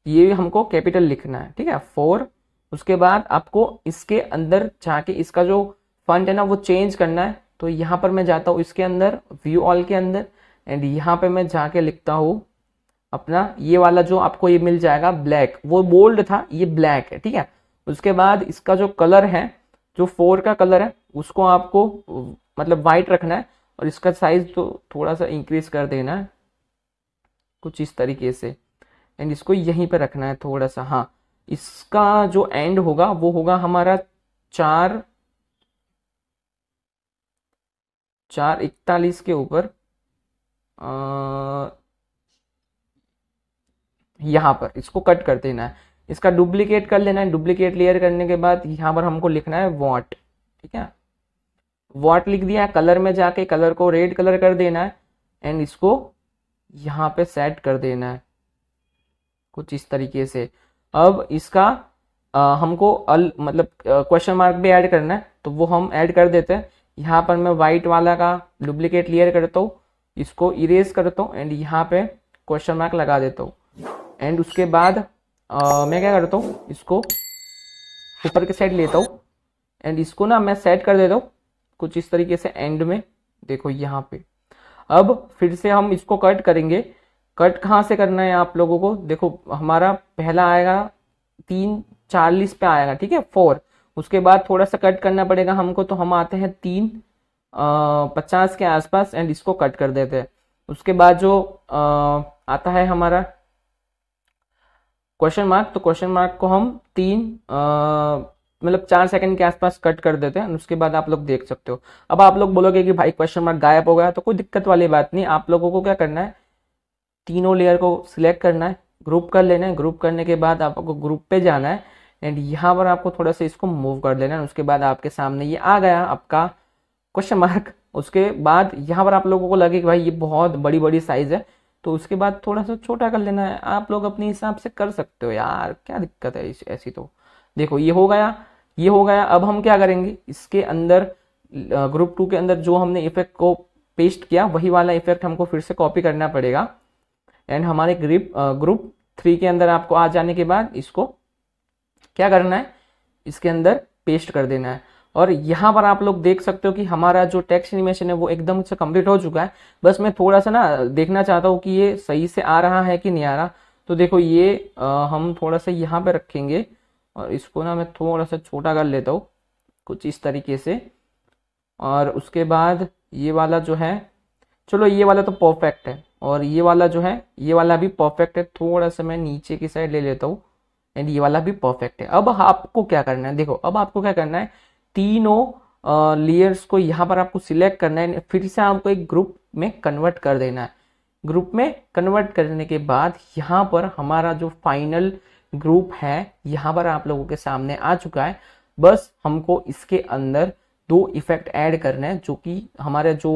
ये हमको कैपिटल लिखना है ठीक है फोर उसके बाद आपको इसके अंदर जाके इसका जो फंड है ना वो चेंज करना है तो यहां पर मैं जाता हूं इसके अंदर व्यू ऑल के अंदर एंड यहां पे मैं जाके लिखता हूं अपना ये वाला जो आपको ये मिल जाएगा ब्लैक वो बोल्ड था ये ब्लैक है ठीक है उसके बाद इसका जो कलर है जो फोर का कलर है उसको आपको मतलब वाइट रखना है और इसका साइज तो थोड़ा सा इंक्रीज कर देना है कुछ इस तरीके से एंड इसको यहीं पर रखना है थोड़ा सा हाँ इसका जो एंड होगा वो होगा हमारा चार चार इकतालीस के ऊपर यहां पर इसको कट कर देना है इसका डुप्लीकेट कर लेना है डुप्लीकेट लेयर करने के बाद यहाँ पर हमको लिखना है वॉट ठीक है वॉट लिख दिया है कलर में जाके कलर को रेड कलर कर देना है एंड इसको यहाँ पे सेट कर देना है कुछ इस तरीके से अब इसका आ, हमको अल मतलब क्वेश्चन मार्क भी ऐड करना है तो वो हम ऐड कर देते हैं यहाँ पर मैं वाइट वाला का डुप्लीकेट लेयर करता हूँ इसको इरेज करता हूँ एंड यहाँ पे क्वेश्चन मार्क लगा देता हूँ एंड उसके बाद मैं क्या करता हूँ इसको ऊपर के साइड लेता हूँ एंड इसको ना मैं सेट कर देता हूँ कुछ इस तरीके से एंड में देखो यहाँ पे अब फिर से हम इसको कट करेंगे कट कहाँ से करना है आप लोगों को देखो हमारा पहला आएगा तीन चालीस पे आएगा ठीक है फोर उसके बाद थोड़ा सा कट करना पड़ेगा हमको तो हम आते हैं तीन पचास के आसपास एंड इसको कट कर देते हैं उसके बाद जो आ, आता है हमारा क्वेश्चन मार्क तो क्वेश्चन मार्क को हम तीन मतलब चार सेकंड के आसपास कट कर देते हैं उसके बाद आप लोग देख सकते हो अब आप लोग बोलोगे कि भाई क्वेश्चन मार्क गायब हो गया तो कोई दिक्कत वाली बात नहीं आप लोगों को क्या करना है तीनों लेयर को सिलेक्ट करना है ग्रुप कर लेना है ग्रुप करने के बाद आपको ग्रुप पे जाना है एंड यहाँ पर आपको थोड़ा सा इसको मूव कर लेना है उसके बाद आपके सामने ये आ गया आपका क्वेश्चन मार्क उसके बाद यहाँ पर आप लोगों को लगे कि भाई ये बहुत बड़ी बड़ी साइज़ है तो उसके बाद थोड़ा सा छोटा कर लेना है आप लोग अपने हिसाब से कर सकते हो यार क्या दिक्कत है ऐसी तो देखो ये हो गया ये हो गया अब हम क्या करेंगे इसके अंदर ग्रुप टू के अंदर जो हमने इफेक्ट को पेस्ट किया वही वाला इफेक्ट हमको फिर से कॉपी करना पड़ेगा एंड हमारे ग्रिप ग्रुप थ्री के अंदर आपको आ जाने के बाद इसको क्या करना है इसके अंदर पेस्ट कर देना है और यहाँ पर आप लोग देख सकते हो कि हमारा जो टेक्स्ट एनिमेशन है वो एकदम से कंप्लीट हो चुका है बस मैं थोड़ा सा ना देखना चाहता हूँ कि ये सही से आ रहा है कि नहीं आ रहा तो देखो ये आ, हम थोड़ा सा यहाँ पे रखेंगे और इसको ना मैं थोड़ा सा छोटा कर लेता हूँ कुछ इस तरीके से और उसके बाद ये वाला जो है चलो ये वाला तो परफेक्ट है और ये वाला जो है ये वाला भी परफेक्ट है थोड़ा सा मैं नीचे की साइड ले लेता हूँ एंड ये वाला भी परफेक्ट है अब आपको क्या करना है देखो अब आपको क्या करना है तीनों लेयर्स को यहाँ पर आपको सिलेक्ट करना है फिर से आपको एक ग्रुप में कन्वर्ट कर देना है ग्रुप में कन्वर्ट करने के बाद यहाँ पर हमारा जो फाइनल ग्रुप है यहाँ पर आप लोगों के सामने आ चुका है बस हमको इसके अंदर दो इफेक्ट ऐड करना है जो कि हमारा जो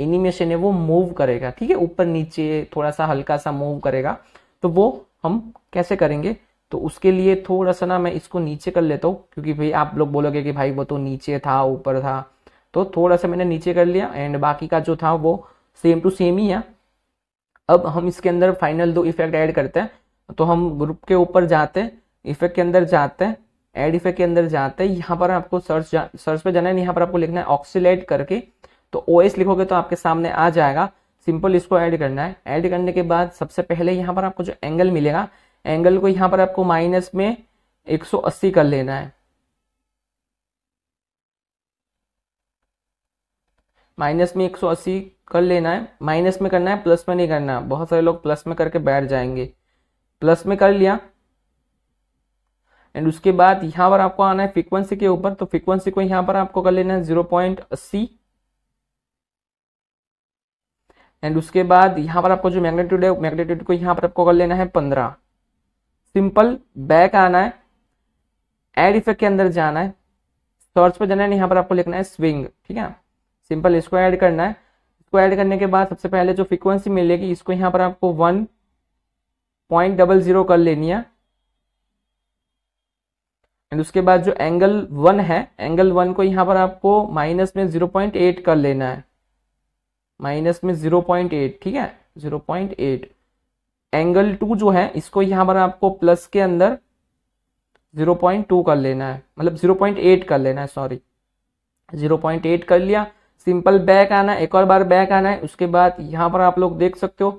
एनिमेशन है वो मूव करेगा ठीक है ऊपर नीचे थोड़ा सा हल्का सा मूव करेगा तो वो हम कैसे करेंगे तो उसके लिए थोड़ा सा ना मैं इसको नीचे कर लेता हूँ क्योंकि भाई आप लोग बोलोगे कि भाई वो तो नीचे था ऊपर था तो थोड़ा सा मैंने नीचे कर लिया एंड बाकी का जो था वो सेम टू सेम ही है अब हम इसके अंदर फाइनल दो इफेक्ट ऐड करते हैं तो हम ग्रुप के ऊपर जाते हैं इफेक्ट के अंदर जाते हैं एड इफेक्ट के अंदर जाते हैं यहाँ पर आपको सर्च सर्च पे जाना है यहाँ पर आपको लिखना है ऑक्सीलेट करके तो ओ लिखोगे तो आपके सामने आ जाएगा सिंपल इसको ऐड करना है ऐड करने के बाद सबसे पहले यहाँ पर आपको जो एंगल मिलेगा एंगल को यहां पर आपको माइनस में 180 कर लेना है माइनस में 180 कर लेना है माइनस में करना है प्लस में नहीं करना बहुत सारे लोग प्लस में करके बैठ जाएंगे प्लस में कर लिया एंड उसके बाद यहां पर आपको आना है फ्रीक्वेंसी के ऊपर तो फ्रीक्वेंसी को यहां पर आपको कर लेना है जीरो पॉइंट अस्सी एंड उसके बाद यहां पर आपको जो मैग्नेट्यूड है मैग्नेट्यूड को यहां पर आपको कर लेना है पंद्रह सिंपल बैक आना है एड इफेक्ट के अंदर जाना है सर्च पर जाना है यहाँ पर आपको लिखना है स्विंग ठीक है सिंपल इसको ऐड करना है इसको ऐड करने के बाद सबसे पहले जो फ्रिक्वेंसी मिलेगी इसको यहाँ पर आपको वन पॉइंट डबल जीरो कर लेनी है एंड उसके बाद जो एंगल वन है एंगल वन को यहाँ पर आपको माइनस में जीरो पॉइंट एट कर लेना है माइनस में जीरो पॉइंट एट ठीक है zero point eight angle two जो है इसको यहाँ पर आपको प्लस के अंदर जीरो पॉइंट टू कर लेना है मतलब जीरो पॉइंट एट कर लेना है सॉरी जीरो पॉइंट एट कर लिया सिंपल बैक आना है एक और बार बैक आना है उसके बाद यहाँ पर आप लोग देख सकते हो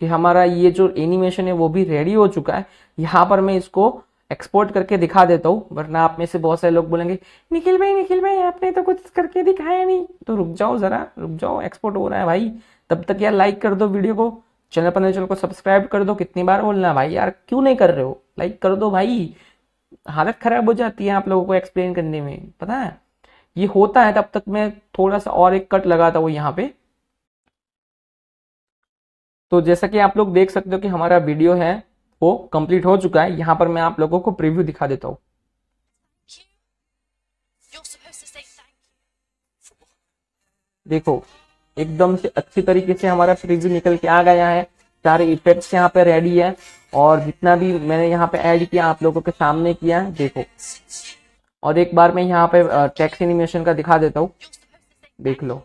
कि हमारा ये जो एनिमेशन है वो भी रेडी हो चुका है यहाँ पर मैं इसको एक्सपोर्ट करके दिखा देता हूँ वरना आप में से बहुत सारे लोग बोलेंगे निखिल भाई निखिल भाई आपने तो कुछ करके दिखाया नहीं तो रुक जाओ ज़रा रुक जाओ एक्सपोर्ट हो रहा है भाई तब तक यार लाइक कर दो वीडियो को चैनल पर चैनल को सब्सक्राइब कर दो कितनी बार बोलना भाई यार क्यों नहीं कर रहे हो लाइक कर दो भाई हालत खराब हो जाती है आप लोगों को एक्सप्लेन करने में पता है ये होता है तब तक मैं थोड़ा सा और एक कट लगा था वो यहाँ पे तो जैसा कि आप लोग देख सकते हो कि हमारा वीडियो है वो कंप्लीट हो चुका है यहाँ पर मैं आप लोगों को प्रीव्यू दिखा देता हूँ देखो एकदम से अच्छी तरीके से हमारा फ्रिज निकल के आ गया है सारे इफेक्ट्स यहाँ पे रेडी है और जितना भी मैंने यहाँ पे ऐड किया आप लोगों के सामने किया है देखो और एक बार मैं यहाँ पे टेक्स एनिमेशन का दिखा देता हूँ देख लो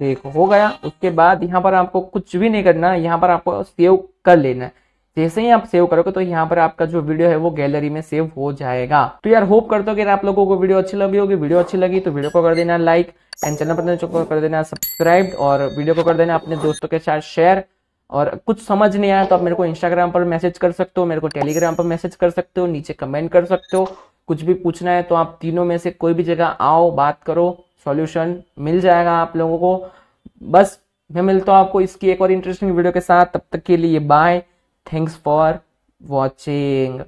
देखो हो गया उसके बाद यहाँ पर आपको कुछ भी नहीं करना यहाँ पर आपको सेव कर लेना है जैसे ही आप सेव करोगे तो यहाँ पर आपका जो वीडियो है वो गैलरी में सेव हो जाएगा तो यार होप करते हो आप लोगों को वीडियो अच्छी लगी होगी वीडियो अच्छी लगी तो वीडियो को कर देना लाइक एंड चैनल पर कर देना सब्सक्राइब और वीडियो को कर देना अपने दोस्तों के साथ शेयर और कुछ समझ नहीं आया तो आप मेरे को इंस्टाग्राम पर मैसेज कर सकते हो मेरे को टेलीग्राम पर मैसेज कर सकते हो नीचे कमेंट कर सकते हो कुछ भी पूछना है तो आप तीनों में से कोई भी जगह आओ बात करो सॉल्यूशन मिल जाएगा आप लोगों को बस मैं मिलता हूँ आपको इसकी एक और इंटरेस्टिंग वीडियो के साथ तब तक के लिए बाय thanks for watching